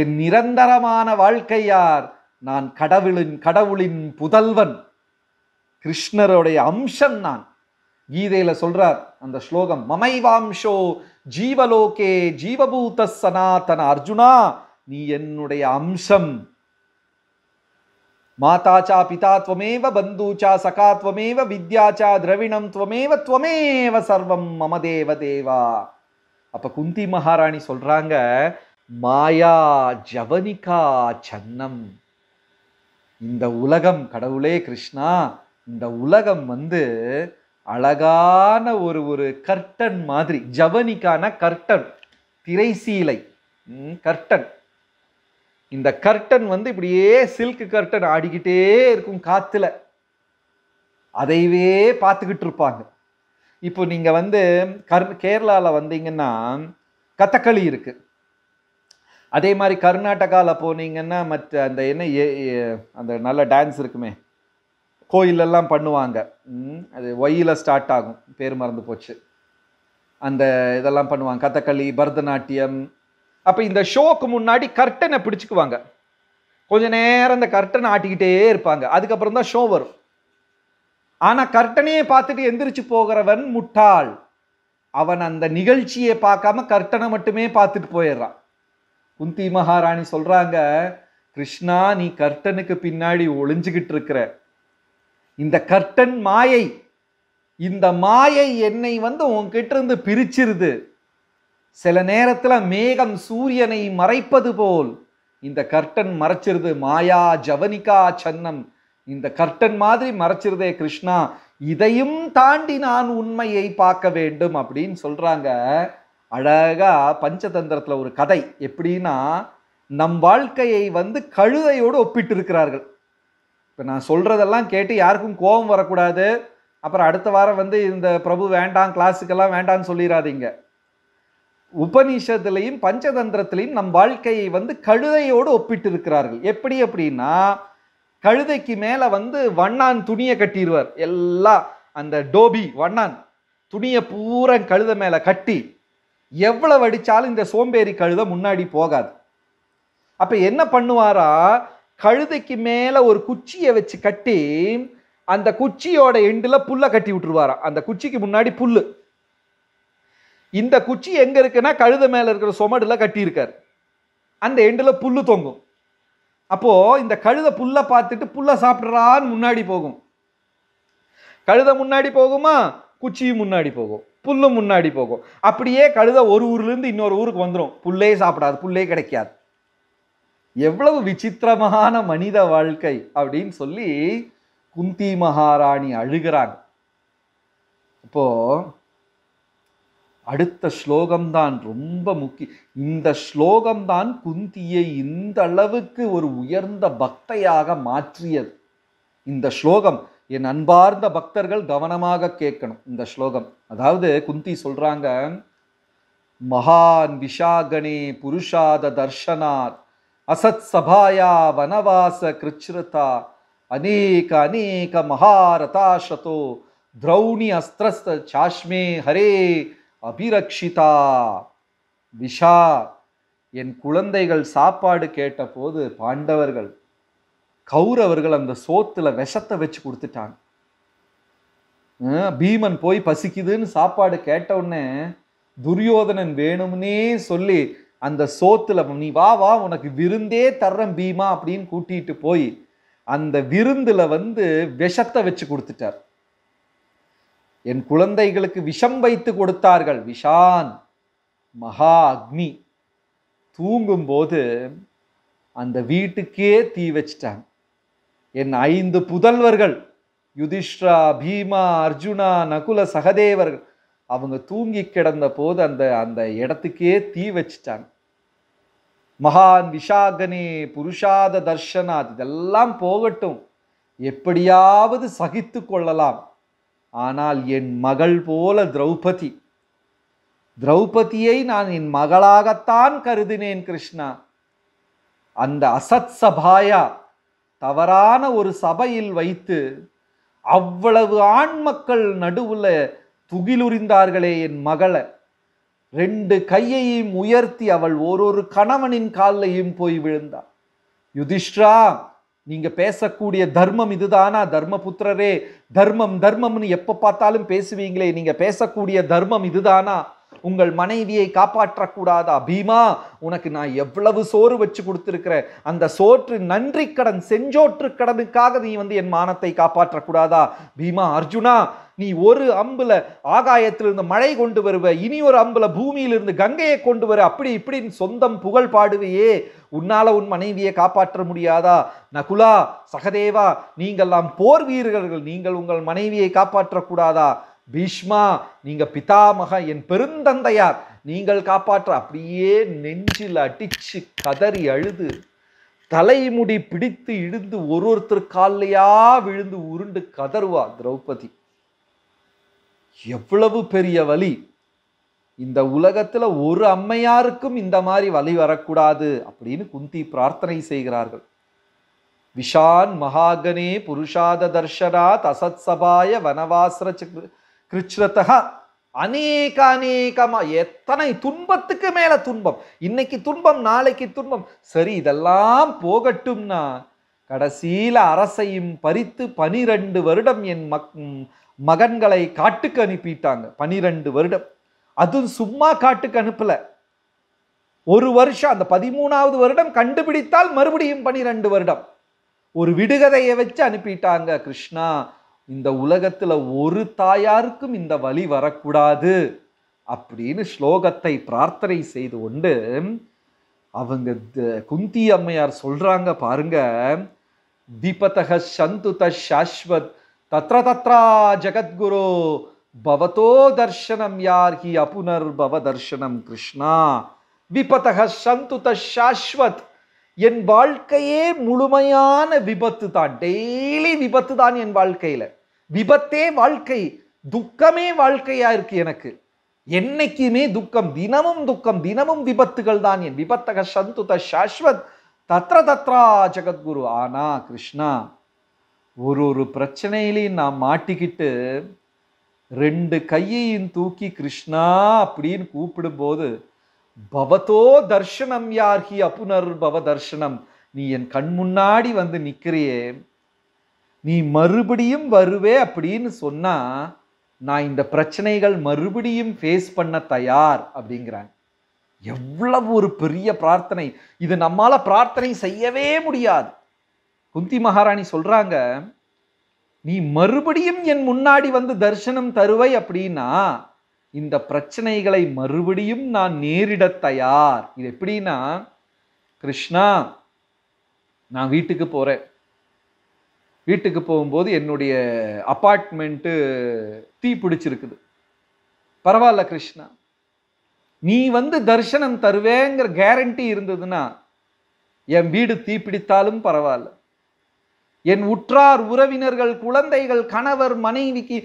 என் நிரந்தரமான வாழ்க்கை யார் நான் கடவுளின் கடவுளின் புதல்வன் கிருஷ்ணருடைய அம்சம் நான் கீதையில் சொல்கிறார் அந்த ஸ்லோகம் மமைவாம்சோ ஜீவலோகே ஜீவபூத சனாதன அர்ஜுனா நீ என்னுடைய அம்சம் மாதாச்சா பிதா துவமேவ பந்தூச்சா சகா துவமேவ வித்யாச்சா திரவிணம் துவமேவ துவமேவ சர்வம் மம தேவ தேவா அப்போ குந்தி மகாராணி சொல்கிறாங்க மாயா ஜவனிகா சன்னம் இந்த உலகம் கடவுளே கிருஷ்ணா இந்த உலகம் வந்து அழகான ஒரு ஒரு கர்டன் மாதிரி ஜவனிக்கான கர்டன் திரைசீலை கர்டன் இந்த கர்டன் வந்து இப்படியே சில்க் கர்டன் ஆடிக்கிட்டே இருக்கும் காற்றுல அதையவே பார்த்துக்கிட்டு இருப்பாங்க இப்போ நீங்கள் வந்து கர் கேரளாவில் வந்தீங்கன்னா கதக்களி இருக்குது அதே மாதிரி கர்நாடகாவில் போனீங்கன்னா மற்ற அந்த என்ன அந்த நல்ல டான்ஸ் இருக்குமே கோயிலெல்லாம் பண்ணுவாங்க அது ஒயில ஸ்டார்ட் ஆகும் பேர் மறந்து போச்சு அந்த இதெல்லாம் பண்ணுவாங்க கதக்களி பரதநாட்டியம் அப்போ இந்த ஷோக்கு முன்னாடி கர்டனை பிடிச்சிக்குவாங்க கொஞ்ச நேரம் இந்த கர்ட்டனை ஆட்டிக்கிட்டே இருப்பாங்க அதுக்கப்புறம் தான் ஷோ வரும் ஆனால் கர்ட்டனையே பார்த்துட்டு எந்திரிச்சு போகிறவன் முட்டாள் அவன் அந்த நிகழ்ச்சியை பார்க்காம கர்டனை மட்டுமே பார்த்துட்டு போயிடுறான் குந்தி மகாராணி சொல்கிறாங்க கிருஷ்ணா நீ கர்டனுக்கு பின்னாடி ஒளிஞ்சுக்கிட்டு இருக்கிற இந்த கர்ட்டன் மாயை இந்த மாயை என்னை வந்து உன்கிட்ட இருந்து பிரிச்சிருது சில நேரத்தில் மேகம் சூரியனை மறைப்பது போல் இந்த கர்டன் மறைச்சிருது மாயா ஜவனிகா சன்னம் இந்த கர்டன் மாதிரி மறைச்சிருதே கிருஷ்ணா இதையும் தாண்டி நான் உண்மையை பார்க்க வேண்டும் அப்படின்னு சொல்கிறாங்க அழகாக பஞ்சதந்திரத்தில் ஒரு கதை எப்படின்னா நம் வாழ்க்கையை வந்து கழுதையோடு ஒப்பிட்டு இருக்கிறார்கள் இப்போ நான் சொல்கிறதெல்லாம் கேட்டு யாருக்கும் கோபம் வரக்கூடாது அப்புறம் அடுத்த வாரம் வந்து இந்த பிரபு வேண்டாம் கிளாஸுக்கெல்லாம் வேண்டாம்னு சொல்லிடாதீங்க உபநிஷத்துலையும் பஞ்சதந்திரத்திலையும் நம் வாழ்க்கையை வந்து கழுதையோடு ஒப்பிட்டு இருக்கிறார்கள் எப்படி அப்படின்னா கழுதைக்கு மேலே வந்து வண்ணான் துணியை கட்டிடுவார் எல்லாம் அந்த டோபி வண்ணான் துணியை பூரா கழுத மேலே கட்டி எவ்வளவு அடித்தாலும் இந்த சோம்பேறி கழுத முன்னாடி போகாது அப்போ என்ன பண்ணுவாரா கழுதைக்கு மேலே ஒரு குச்சியை வச்சு கட்டி அந்த குச்சியோட எண்டில் புல்லை கட்டி விட்டுருவாராம் அந்த குச்சிக்கு முன்னாடி புல்லு இந்த குச்சி எங்கே இருக்குன்னா கழுத மேலே இருக்கிற சொமடில் கட்டியிருக்கார் அந்த எண்டில் புல் தொங்கும் அப்போது இந்த கழுத புல்லை பார்த்துட்டு புல்லை சாப்பிட்றான்னு முன்னாடி போகும் கழுத முன்னாடி போகுமா குச்சியும் முன்னாடி போகும் புல்லும் முன்னாடி போகும் அப்படியே கழுத ஒரு ஊர்லேருந்து இன்னொரு ஊருக்கு வந்துடும் புல்லே சாப்பிடாது புல்லே கிடைக்காது எவ்வளவு விசித்திரமான மனித வாழ்க்கை அப்படின்னு சொல்லி குந்தி மகாராணி அழுகிறாங்க இப்போது அடுத்த ஸ்லோகம்தான் ரொம்ப முக்கிய இந்த ஸ்லோகம்தான் குந்தியை இந்த அளவுக்கு ஒரு உயர்ந்த பக்தையாக மாற்றியது இந்த ஸ்லோகம் என் அன்பார்ந்த பக்தர்கள் கவனமாக கேட்கணும் இந்த ஸ்லோகம் அதாவது குந்தி சொல்கிறாங்க மகான் விஷாகணே புருஷாத தர்ஷனார் அசத் சபாயா வனவாச கிருச்சிரதா அநேக அநேக மகாரதாஷதோ திரௌணி அஸ்திரஸ்த சாஷ்மே ஹரே அபிரக்ஷிதா விஷா என் குழந்தைகள் சாப்பாடு கேட்டபோது பாண்டவர்கள் கௌரவர்கள் அந்த சோத்துல விஷத்தை வச்சு கொடுத்துட்டாங்க பீமன் போய் பசிக்குதுன்னு சாப்பாடு கேட்ட உடனே துரியோதனன் வேணும்னே சொல்லி அந்த சோத்துல நீ வா வா உனக்கு விருந்தே தர்றேன் பீமா அப்படின்னு கூட்டிட்டு போய் அந்த விருந்துல வந்து விஷத்தை வச்சு கொடுத்துட்டார் என் குழந்தைகளுக்கு விஷம் வைத்து கொடுத்தார்கள் விஷான் மகா அக்னி தூங்கும்போது அந்த வீட்டுக்கே தீ வச்சிட்டாங்க என் ஐந்து புதல்வர்கள் யுதிஷ்ரா பீமா அர்ஜுனா நகுல சகதேவர்கள் அவங்க தூங்கி கிடந்த போது அந்த அந்த இடத்துக்கே தீ வச்சிட்டாங்க மகான் விஷாகனே புருஷாத தர்ஷனா இதெல்லாம் போகட்டும் எப்படியாவது சகித்து கொள்ளலாம் ஆனால் என் மகள் போல திரௌபதி திரௌபதியை நான் என் மகளாகத்தான் கருதினேன் கிருஷ்ணா அந்த அசத் சபாயா தவறான ஒரு சபையில் வைத்து அவ்வளவு ஆண் மக்கள் நடுவில் துகிலுரிந்தார்களே என் மகளை ரெண்டு கையையும் உயர்த்தி அவள் ஒரு ஒரு கணவனின் காலையும் போய் விழுந்தாள் யுதிஷ்ரா நீங்க பேசக்கூடிய தர்மம் இதுதானா தர்மபுத்திரரே தர்மம் தர்மம்னு எப்ப பார்த்தாலும் பேசுவீங்களே நீங்க பேசக்கூடிய தர்மம் இதுதானா உங்கள் மனைவியை காப்பாற்றக்கூடாதா பீமா உனக்கு நான் எவ்வளவு சோறு வச்சு கொடுத்துருக்கிறேன் அந்த சோற்று நன்றி கடன் செஞ்சோற்று கடனுக்காக நீ வந்து என் மானத்தை காப்பாற்றக்கூடாதா பீமா அர்ஜுனா நீ ஒரு அம்புல ஆகாயத்திலிருந்து மழை கொண்டு வருவ இனி ஒரு அம்புல பூமியிலிருந்து கங்கையை கொண்டு வர அப்படி இப்படின்னு சொந்தம் புகழ் பாடுவையே உன்னால உன் மனைவியை காப்பாற்ற முடியாதா நகுலா சகதேவா நீங்கள்லாம் போர் வீரர்கள் நீங்கள் உங்கள் மனைவியை காப்பாற்றக்கூடாதா பீஷ்மா நீங்க பிதாமக என் பெருந்தந்தையார் நீங்கள் காப்பாற்ற அப்படியே நெஞ்சில் அடிச்சு கதறி அழுது தலைமுடி பிடித்து இழுந்து ஒரு ஒருத்தர் காலையா விழுந்து உருண்டு கதறுவா திரௌபதி எவ்வளவு பெரிய வலி இந்த உலகத்தில் ஒரு அம்மையாருக்கும் இந்த மாதிரி வலி வரக்கூடாது அப்படின்னு குந்தி பிரார்த்தனை செய்கிறார்கள் விஷான் மகாகனே புருஷாத தர்ஷனாத் அசத் சபாய வனவாசிர கிருஷ்ணத்தக அநேக அநேகமா எத்தனை துன்பத்துக்கு மேல துன்பம் இன்னைக்கு துன்பம் நாளைக்கு துன்பம் சரி இதெல்லாம் போகட்டும்னா கடைசியில அரசையும் பறித்து பனிரெண்டு வருடம் என் மக் மகன்களை காட்டுக்கு அனுப்பிட்டாங்க பனிரெண்டு வருடம் அதுவும் சும்மா காட்டுக்கு அனுப்பல ஒரு வருஷம் அந்த பதிமூணாவது வருடம் கண்டுபிடித்தால் மறுபடியும் பனிரெண்டு வருடம் ஒரு விடுகதையை வச்சு அனுப்பிட்டாங்க கிருஷ்ணா இந்த உலகத்தில் ஒரு தாயாருக்கும் இந்த வழி வரக்கூடாது அப்படின்னு ஸ்லோகத்தை பிரார்த்தனை செய்து கொண்டு அவங்க குந்தி அம்மையார் சொல்கிறாங்க பாருங்க தீபதக சந்துத சாஸ்வத் தத்ர தத்ரா ஜகத்குரு பவதோ தர்ஷனம் யார் யார்ஹி அபுனர்பவ தர்ஷனம் கிருஷ்ணா விபத்தக சந்துத சாஸ்வத் என் வாழ்க்கையே முழுமையான விபத்து தான் டெய்லி விபத்து தான் என் வாழ்க்கையில் விபத்தே வாழ்க்கை துக்கமே வாழ்க்கையாக இருக்கு எனக்கு என்னைக்குமே துக்கம் தினமும் துக்கம் தினமும் விபத்துகள் தான் என் விபத்தக சந்துத சாஸ்வத் தத்ர தத்ரா ஜகத்குரு ஆனா கிருஷ்ணா ஒரு ஒரு பிரச்சனையிலையும் நான் மாட்டிக்கிட்டு ரெண்டு கையையும் தூக்கி கிருஷ்ணா அப்படின்னு கூப்பிடும்போது பவதோ தர்ஷனம் யார்கி அப்புனர் பவ தர்ஷனம் நீ என் கண் முன்னாடி வந்து நிற்கிறியே நீ மறுபடியும் வருவே அப்படின்னு சொன்னால் நான் இந்த பிரச்சனைகள் மறுபடியும் ஃபேஸ் பண்ண தயார் அப்படிங்கிறாங்க எவ்வளவு ஒரு பெரிய பிரார்த்தனை இது நம்மால் பிரார்த்தனை செய்யவே முடியாது குந்தி மகாராணி சொல்றாங்க நீ மறுபடியும் என் முன்னாடி வந்து தரிசனம் தருவை அப்படின்னா இந்த பிரச்சனைகளை மறுபடியும் நான் நேரிட தயார் இது எப்படின்னா கிருஷ்ணா நான் வீட்டுக்கு போகிறேன் வீட்டுக்கு போகும்போது என்னுடைய அப்பார்ட்மெண்ட்டு தீ பிடிச்சிருக்குது பரவாயில்ல கிருஷ்ணா நீ வந்து தரிசனம் தருவேங்கிற கேரண்டி இருந்ததுன்னா என் வீடு தீ பிடித்தாலும் பரவாயில்ல என் உற்றார் உறவினர்கள் குழந்தைகள் கணவர் மனைவிக்கு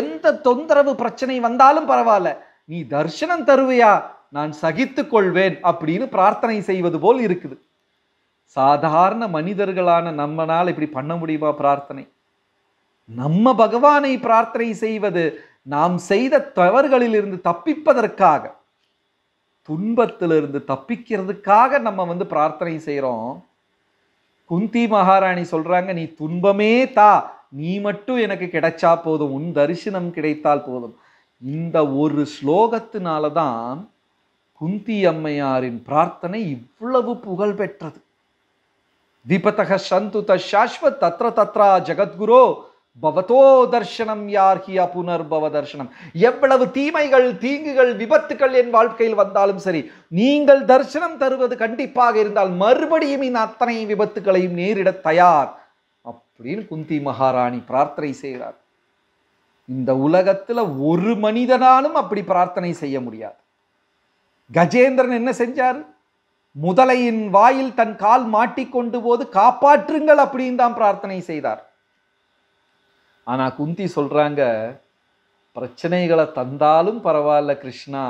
எந்த தொந்தரவு பிரச்சனை வந்தாலும் பரவாயில்ல நீ தர்ஷனம் தருவையா நான் சகித்து கொள்வேன் அப்படின்னு பிரார்த்தனை செய்வது போல் இருக்குது சாதாரண மனிதர்களான நம்மனால் இப்படி பண்ண முடியுமா பிரார்த்தனை நம்ம பகவானை பிரார்த்தனை செய்வது நாம் செய்த தவறுகளிலிருந்து தப்பிப்பதற்காக துன்பத்திலிருந்து தப்பிக்கிறதுக்காக நம்ம வந்து பிரார்த்தனை செய்கிறோம் குந்தி மகாராணி சொல்றாங்க நீ துன்பமே தா நீ மட்டும் எனக்கு கிடைச்சா போதும் உன் தரிசனம் கிடைத்தால் போதும் இந்த ஒரு ஸ்லோகத்தினால தான் குந்தி அம்மையாரின் பிரார்த்தனை இவ்வளவு புகழ் பெற்றது தீபத்தக சந்து சாஸ்வத் தத்ர தத்ரா ஜகத்குரோ பவதோ தர்ஷனம் யார்கியா புனர்பவ தர்ஷனம் எவ்வளவு தீமைகள் தீங்குகள் விபத்துகள் என் வாழ்க்கையில் வந்தாலும் சரி நீங்கள் தர்சனம் தருவது கண்டிப்பாக இருந்தால் மறுபடியும் இந்த அத்தனை விபத்துகளையும் நேரிட தயார் அப்படின்னு குந்தி மகாராணி பிரார்த்தனை செய்கிறார் இந்த உலகத்தில் ஒரு மனிதனாலும் அப்படி பிரார்த்தனை செய்ய முடியாது கஜேந்திரன் என்ன செஞ்சார் முதலையின் வாயில் தன் கால் மாட்டிக்கொண்டு போது காப்பாற்றுங்கள் அப்படின்னு தான் பிரார்த்தனை செய்தார் ஆனால் குந்தி சொல்கிறாங்க பிரச்சனைகளை தந்தாலும் பரவாயில்ல கிருஷ்ணா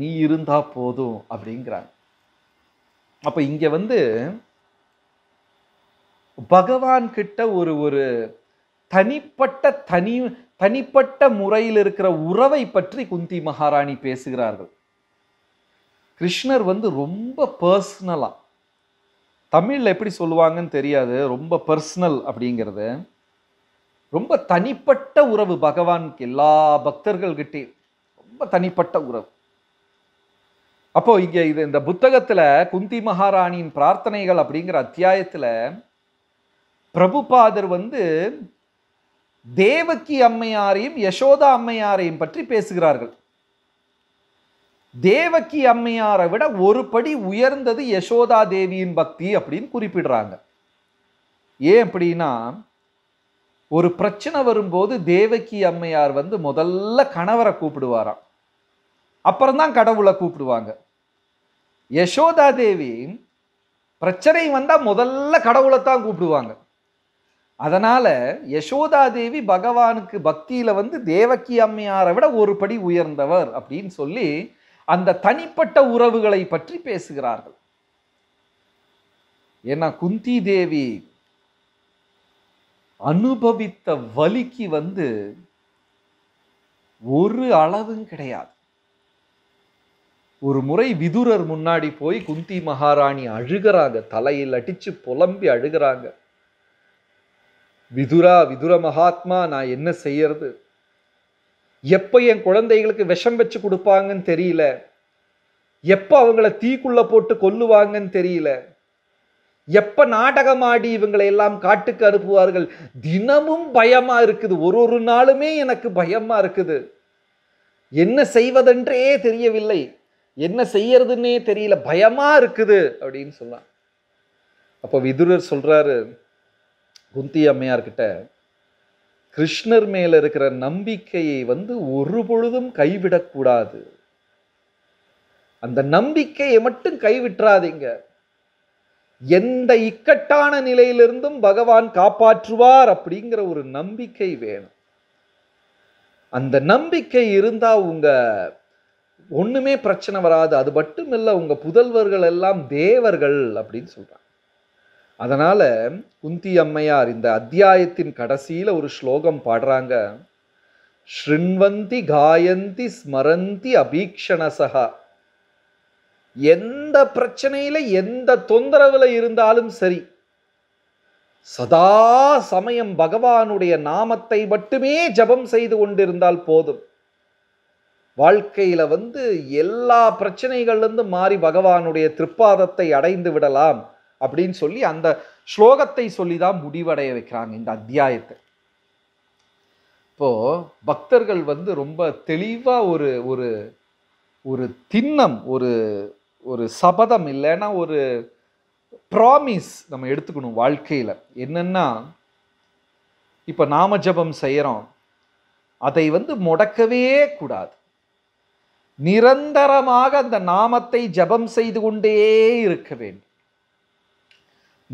நீ இருந்தால் போதும் அப்படிங்கிறாங்க அப்போ இங்கே வந்து பகவான் கிட்ட ஒரு ஒரு தனிப்பட்ட தனி தனிப்பட்ட முறையில் இருக்கிற உறவை பற்றி குந்தி மகாராணி பேசுகிறார்கள் கிருஷ்ணர் வந்து ரொம்ப பர்சனலாக தமிழில் எப்படி சொல்லுவாங்கன்னு தெரியாது ரொம்ப பர்சனல் அப்படிங்கிறது ரொம்ப தனிப்பட்ட உறவு பகவானுக்கு எல்லா பக்தர்கள்கிட்டே ரொம்ப தனிப்பட்ட உறவு அப்போ இங்கே இது இந்த புத்தகத்தில் குந்தி மகாராணியின் பிரார்த்தனைகள் அப்படிங்கிற அத்தியாயத்தில் பிரபுபாதர் வந்து தேவகி அம்மையாரையும் யசோதா அம்மையாரையும் பற்றி பேசுகிறார்கள் தேவகி அம்மையாரை விட ஒரு படி உயர்ந்தது யசோதா தேவியின் பக்தி அப்படின்னு குறிப்பிடுறாங்க ஏன் அப்படின்னா ஒரு பிரச்சனை வரும்போது தேவகி அம்மையார் வந்து முதல்ல கணவரை கூப்பிடுவாராம் அப்புறம்தான் கடவுளை கூப்பிடுவாங்க யசோதா தேவி பிரச்சனை வந்தால் முதல்ல கடவுளை தான் கூப்பிடுவாங்க அதனால் யசோதா தேவி பகவானுக்கு பக்தியில் வந்து தேவக்கி அம்மையாரை விட ஒரு படி உயர்ந்தவர் அப்படின்னு சொல்லி அந்த தனிப்பட்ட உறவுகளை பற்றி பேசுகிறார்கள் ஏன்னா குந்தி தேவி அனுபவித்த வலிக்கு வந்து ஒரு அளவும் கிடையாது ஒரு முறை விதுரர் முன்னாடி போய் குந்தி மகாராணி அழுகிறாங்க தலையில் அடிச்சு புலம்பி அழுகிறாங்க விதுரா விதுர மகாத்மா நான் என்ன செய்யறது எப்போ என் குழந்தைகளுக்கு விஷம் வச்சு கொடுப்பாங்கன்னு தெரியல எப்போ அவங்கள தீக்குள்ளே போட்டு கொல்லுவாங்கன்னு தெரியல எப்ப நாடகமாடி இவங்களை எல்லாம் காட்டுக்கு அனுப்புவார்கள் தினமும் பயமா இருக்குது ஒரு ஒரு நாளுமே எனக்கு பயமா இருக்குது என்ன செய்வதென்றே தெரியவில்லை என்ன செய்யறதுன்னே தெரியல பயமா இருக்குது அப்படின்னு சொல்லலாம் அப்போ விதுரர் சொல்றாரு குந்தி அம்மையார்கிட்ட கிருஷ்ணர் மேல இருக்கிற நம்பிக்கையை வந்து ஒரு பொழுதும் கைவிடக்கூடாது அந்த நம்பிக்கையை மட்டும் கைவிட்டுறாதீங்க எந்த இக்கட்டான நிலையிலிருந்தும் பகவான் காப்பாற்றுவார் அப்படிங்கிற ஒரு நம்பிக்கை வேணும் அந்த நம்பிக்கை இருந்தால் உங்கள் ஒன்றுமே பிரச்சனை வராது அது மட்டும் இல்லை உங்கள் புதல்வர்கள் எல்லாம் தேவர்கள் அப்படின்னு சொல்கிறாங்க அதனால் குந்தி அம்மையார் இந்த அத்தியாயத்தின் கடைசியில் ஒரு ஸ்லோகம் பாடுறாங்க ஸ்ருண்வந்தி காயந்தி ஸ்மரந்தி அபீக்ஷணசகா எந்த பிரச்சனையில் எந்த தொந்தரவில் இருந்தாலும் சரி சதா சமயம் பகவானுடைய நாமத்தை மட்டுமே ஜபம் செய்து கொண்டிருந்தால் போதும் வாழ்க்கையில் வந்து எல்லா பிரச்சனைகள்லேருந்து மாறி பகவானுடைய திருப்பாதத்தை அடைந்து விடலாம் அப்படின்னு சொல்லி அந்த ஸ்லோகத்தை சொல்லி தான் முடிவடைய வைக்கிறாங்க இந்த அத்தியாயத்தை இப்போது பக்தர்கள் வந்து ரொம்ப தெளிவாக ஒரு ஒரு ஒரு திண்ணம் ஒரு ஒரு சபதம் இல்லைன்னா ஒரு ப்ராமிஸ் நம்ம எடுத்துக்கணும் வாழ்க்கையில் என்னென்னா இப்போ நாம ஜபம் செய்கிறோம் அதை வந்து முடக்கவே கூடாது நிரந்தரமாக அந்த நாமத்தை ஜபம் செய்து கொண்டே இருக்க வேண்டும்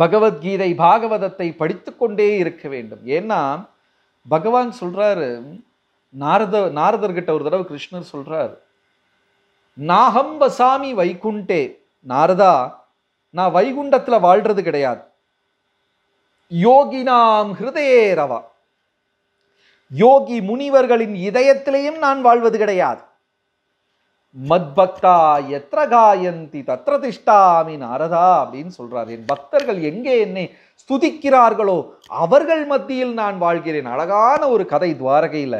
பகவத்கீதை பாகவதத்தை படித்து கொண்டே இருக்க வேண்டும் ஏன்னா பகவான் சொல்கிறாரு நாரத நாரதர்கிட்ட ஒரு தடவை கிருஷ்ணர் சொல்கிறாரு நாகம் வசாமி வைகுண்டே நாரதா நான் வைகுண்டத்தில் வாழ்றது கிடையாது யோகினாம் ஹிருதயே ரவா யோகி முனிவர்களின் இதயத்திலேயும் நான் வாழ்வது கிடையாது மத்பக்தா எத்திர காயந்தி தத்திர திஷ்டாமி நாரதா அப்படின்னு சொல்றார் என் பக்தர்கள் எங்கே என்னை ஸ்துதிக்கிறார்களோ அவர்கள் மத்தியில் நான் வாழ்கிறேன் அழகான ஒரு கதை துவாரகையில்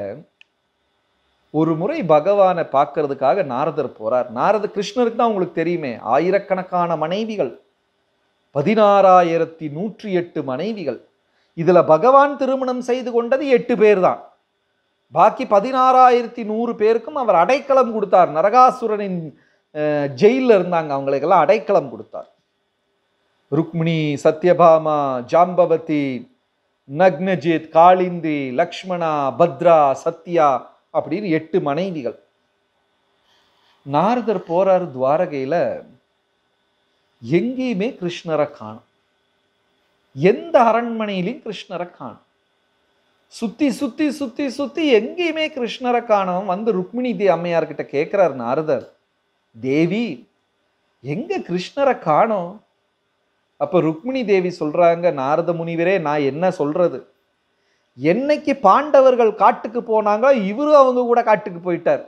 ஒரு முறை பகவானை பார்க்கறதுக்காக நாரதர் போகிறார் நாரத கிருஷ்ணருக்கு தான் உங்களுக்கு தெரியுமே ஆயிரக்கணக்கான மனைவிகள் பதினாறாயிரத்தி நூற்றி எட்டு மனைவிகள் இதில் பகவான் திருமணம் செய்து கொண்டது எட்டு பேர் தான் பாக்கி பதினாறாயிரத்தி நூறு பேருக்கும் அவர் அடைக்கலம் கொடுத்தார் நரகாசுரனின் ஜெயிலில் இருந்தாங்க அவங்களுக்கெல்லாம் அடைக்கலம் கொடுத்தார் ருக்மிணி சத்யபாமா ஜாம்பவதி நக்னஜித் காளிந்தி லக்ஷ்மணா பத்ரா சத்யா அப்படின்னு எட்டு மனைவிகள் நாரதர் போறார் துவாரகையில் எங்கேயுமே கிருஷ்ணரை காணும் எந்த அரண்மனையிலையும் கிருஷ்ணரை காணும் சுத்தி சுத்தி சுத்தி சுத்தி எங்கேயுமே கிருஷ்ணரை காணோம் வந்து ருக்மிணி தே அம்மையார்கிட்ட கேட்குறார் நாரதர் தேவி எங்க கிருஷ்ணரை காணோம் அப்போ ருக்மிணி தேவி சொல்றாங்க நாரத முனிவரே நான் என்ன சொல்கிறது என்னைக்கு பாண்டவர்கள் காட்டுக்கு போனாங்களோ இவரும் அவங்க கூட காட்டுக்கு போயிட்டார்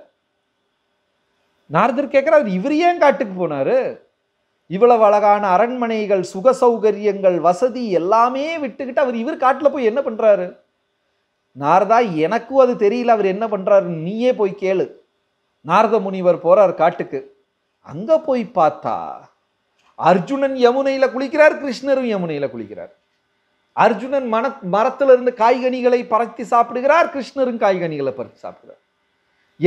நாரதர் கேட்குறாரு இவர் ஏன் காட்டுக்கு போனார் இவ்வளவு அழகான அரண்மனைகள் சுக சௌகரியங்கள் வசதி எல்லாமே விட்டுக்கிட்டு அவர் இவர் காட்டில் போய் என்ன பண்ணுறாரு நாரதா எனக்கும் அது தெரியல அவர் என்ன பண்ணுறாரு நீயே போய் கேளு நாரத முனிவர் போகிறார் காட்டுக்கு அங்கே போய் பார்த்தா அர்ஜுனன் யமுனையில் குளிக்கிறார் கிருஷ்ணரும் யமுனையில் குளிக்கிறார் அர்ஜுனன் மன மரத்திலிருந்து காய்கனிகளை பறத்தி சாப்பிடுகிறார் கிருஷ்ணரும் காய்கனிகளை பறித்து சாப்பிடுகிறார்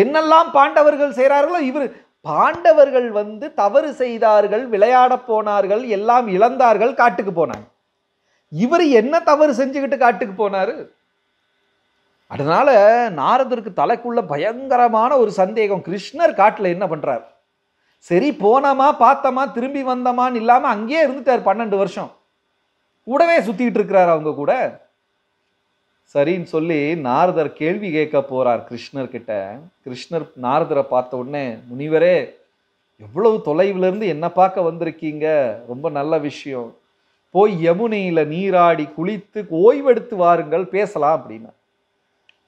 என்னெல்லாம் பாண்டவர்கள் செய்கிறார்களோ இவர் பாண்டவர்கள் வந்து தவறு செய்தார்கள் விளையாட போனார்கள் எல்லாம் இழந்தார்கள் காட்டுக்கு போனாங்க இவர் என்ன தவறு செஞ்சுக்கிட்டு காட்டுக்கு போனார் அதனால நாரதருக்கு தலைக்குள்ள பயங்கரமான ஒரு சந்தேகம் கிருஷ்ணர் காட்டில் என்ன பண்ணுறார் சரி போனோமா பார்த்தோமா திரும்பி வந்தோமான்னு இல்லாமல் அங்கேயே இருந்துட்டார் பன்னெண்டு வருஷம் கூடவே சுற்றிட்டு இருக்கிறார் அவங்க கூட சரின்னு சொல்லி நாரதர் கேள்வி கேட்க போகிறார் கிருஷ்ணர்கிட்ட கிருஷ்ணர் நாரதரை பார்த்த உடனே முனிவரே எவ்வளவு இருந்து என்ன பார்க்க வந்திருக்கீங்க ரொம்ப நல்ல விஷயம் போய் யமுனையில் நீராடி குளித்து ஓய்வெடுத்து வாருங்கள் பேசலாம் அப்படின்னா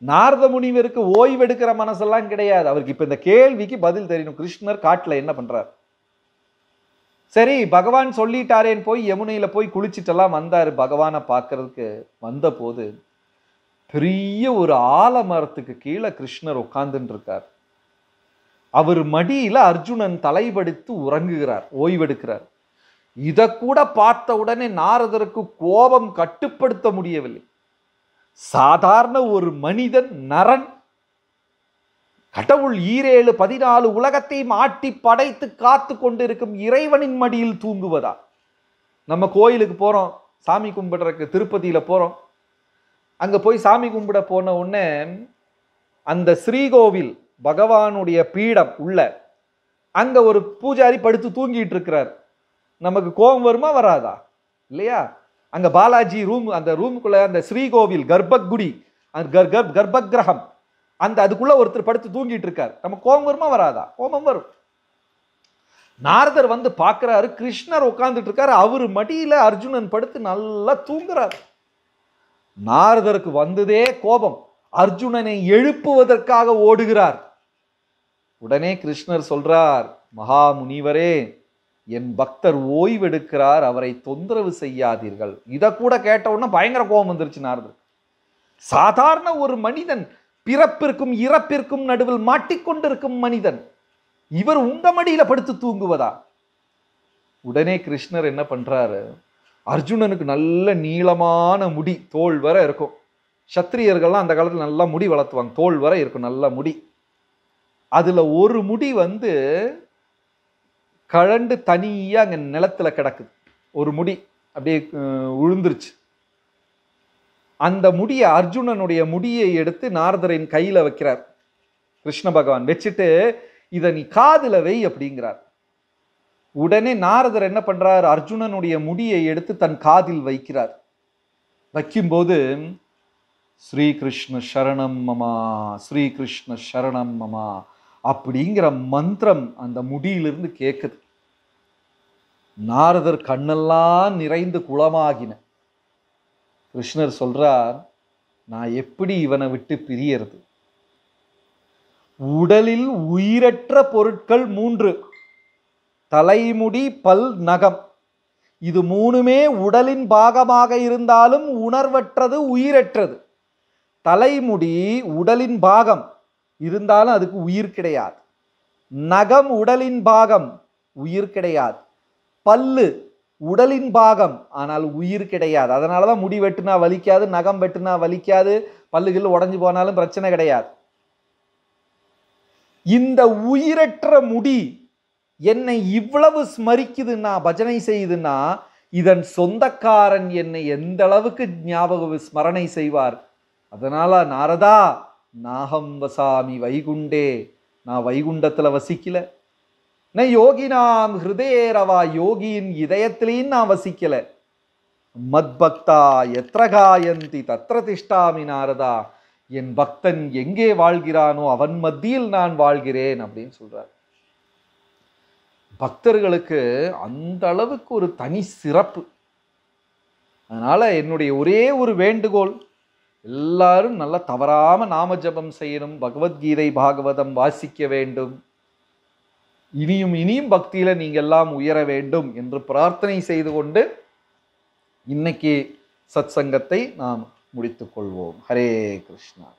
நாரத முனிவருக்கு ஓய்வெடுக்கிற மனசெல்லாம் கிடையாது அவருக்கு இப்போ இந்த கேள்விக்கு பதில் தெரியணும் கிருஷ்ணர் காட்டில் என்ன பண்றார் சரி பகவான் சொல்லிட்டாரேன்னு போய் யமுனையில் போய் குளிச்சுட்டெல்லாம் வந்தார் பகவானை பார்க்கறதுக்கு வந்தபோது பெரிய ஒரு ஆலமரத்துக்கு கீழே கிருஷ்ணர் உட்கார்ந்துருக்கார் அவர் மடியில் அர்ஜுனன் தலைபடுத்து உறங்குகிறார் ஓய்வெடுக்கிறார் இதை கூட பார்த்த உடனே நாரதருக்கு கோபம் கட்டுப்படுத்த முடியவில்லை சாதாரண ஒரு மனிதன் நரன் கடவுள் ஈரேழு பதினாலு உலகத்தையும் மாட்டி படைத்து காத்து கொண்டிருக்கும் இறைவனின் மடியில் தூங்குவதா நம்ம கோயிலுக்கு போகிறோம் சாமி கும்பிடுறக்கு திருப்பதியில் போகிறோம் அங்கே போய் சாமி கும்பிட போன உடனே அந்த ஸ்ரீகோவில் பகவானுடைய பீடம் உள்ள அங்கே ஒரு பூஜாரி படுத்து தூங்கிட்டு இருக்கிறார் நமக்கு கோபம் வருமா வராதா இல்லையா அங்கே பாலாஜி ரூம் அந்த ரூமுக்குள்ளே அந்த ஸ்ரீகோவில் கர்ப்பகுடி கர்ப்ப கர்ப்பகிரகம் அந்த அதுக்குள்ள ஒருத்தர் படுத்து தூங்கிட்டு இருக்கார் நம்ம கோபம் வருமா வராதா கோபம் வரும் நாரதர் வந்து பார்க்குறாரு கிருஷ்ணர் உட்காந்துட்டு இருக்காரு அவர் மடியில் அர்ஜுனன் படுத்து நல்லா தூங்குறார் நாரதருக்கு வந்ததே கோபம் அர்ஜுனனை எழுப்புவதற்காக ஓடுகிறார் உடனே கிருஷ்ணர் சொல்றார் மகா முனிவரே என் பக்தர் ஓய்வெடுக்கிறார் அவரை தொந்தரவு செய்யாதீர்கள் இதை கூட கேட்ட உடனே பயங்கர கோபம் வந்துருச்சு நாரதர் சாதாரண ஒரு மனிதன் பிறப்பிற்கும் இறப்பிற்கும் நடுவில் மாட்டிக்கொண்டிருக்கும் மனிதன் இவர் உங்க மடியில படுத்து தூங்குவதா உடனே கிருஷ்ணர் என்ன பண்றாரு அர்ஜுனனுக்கு நல்ல நீளமான முடி தோல் வர இருக்கும் சத்திரியர்கள்லாம் அந்த காலத்தில் நல்லா முடி வளர்த்துவாங்க தோல் வர இருக்கும் நல்ல முடி அதில் ஒரு முடி வந்து கழண்டு தனியாக அங்கே நிலத்தில் கிடக்குது ஒரு முடி அப்படியே உழுந்துருச்சு அந்த முடிய அர்ஜுனனுடைய முடியை எடுத்து நாரதரின் கையில் வைக்கிறார் கிருஷ்ண பகவான் வச்சுட்டு இதை நீ காதில் வை அப்படிங்கிறார் உடனே நாரதர் என்ன பண்ணுறார் அர்ஜுனனுடைய முடியை எடுத்து தன் காதில் வைக்கிறார் வைக்கும்போது ஸ்ரீகிருஷ்ண சரணம் மமா ஸ்ரீகிருஷ்ண சரணம் மமா அப்படிங்கிற மந்திரம் அந்த முடியிலிருந்து கேட்குது நாரதர் கண்ணெல்லாம் நிறைந்து குளமாகின கிருஷ்ணர் சொல்கிறார் நான் எப்படி இவனை விட்டு பிரியறது உடலில் உயிரற்ற பொருட்கள் மூன்று தலைமுடி பல் நகம் இது மூணுமே உடலின் பாகமாக இருந்தாலும் உணர்வற்றது உயிரற்றது தலைமுடி உடலின் பாகம் இருந்தாலும் அதுக்கு உயிர் கிடையாது நகம் உடலின் பாகம் உயிர் கிடையாது பல்லு உடலின் பாகம் ஆனால் உயிர் கிடையாது அதனால தான் முடி வெட்டுனா வலிக்காது நகம் வெட்டுனா வலிக்காது பல்லுகள் உடஞ்சி போனாலும் பிரச்சனை கிடையாது இந்த உயிரற்ற முடி என்னை இவ்வளவு ஸ்மரிக்குதுன்னா பஜனை செய்யுதுன்னா இதன் சொந்தக்காரன் என்னை எந்த அளவுக்கு ஞாபக ஸ்மரணை செய்வார் அதனால நாரதா நாகம் வசாமி வைகுண்டே நான் வைகுண்டத்தில் வசிக்கலை நான் யோகி நாம் ஹிருதேரவா யோகியின் இதயத்திலேயும் நான் வசிக்கலை மத்பக்தா எத்திர காயந்தி தத்திர திஷ்டாமி நாரதா என் பக்தன் எங்கே வாழ்கிறானோ அவன் மத்தியில் நான் வாழ்கிறேன் அப்படின்னு சொல்றார் பக்தர்களுக்கு அந்த அளவுக்கு ஒரு தனி சிறப்பு அதனால என்னுடைய ஒரே ஒரு வேண்டுகோள் எல்லாரும் நல்லா தவறாம நாம செய்யணும் பகவத்கீதை பாகவதம் வாசிக்க வேண்டும் இனியும் இனியும் பக்தியில் நீங்கள் எல்லாம் உயர வேண்டும் என்று பிரார்த்தனை செய்து கொண்டு இன்னைக்கு சத்சங்கத்தை நாம் முடித்துக்கொள்வோம் ஹரே கிருஷ்ணா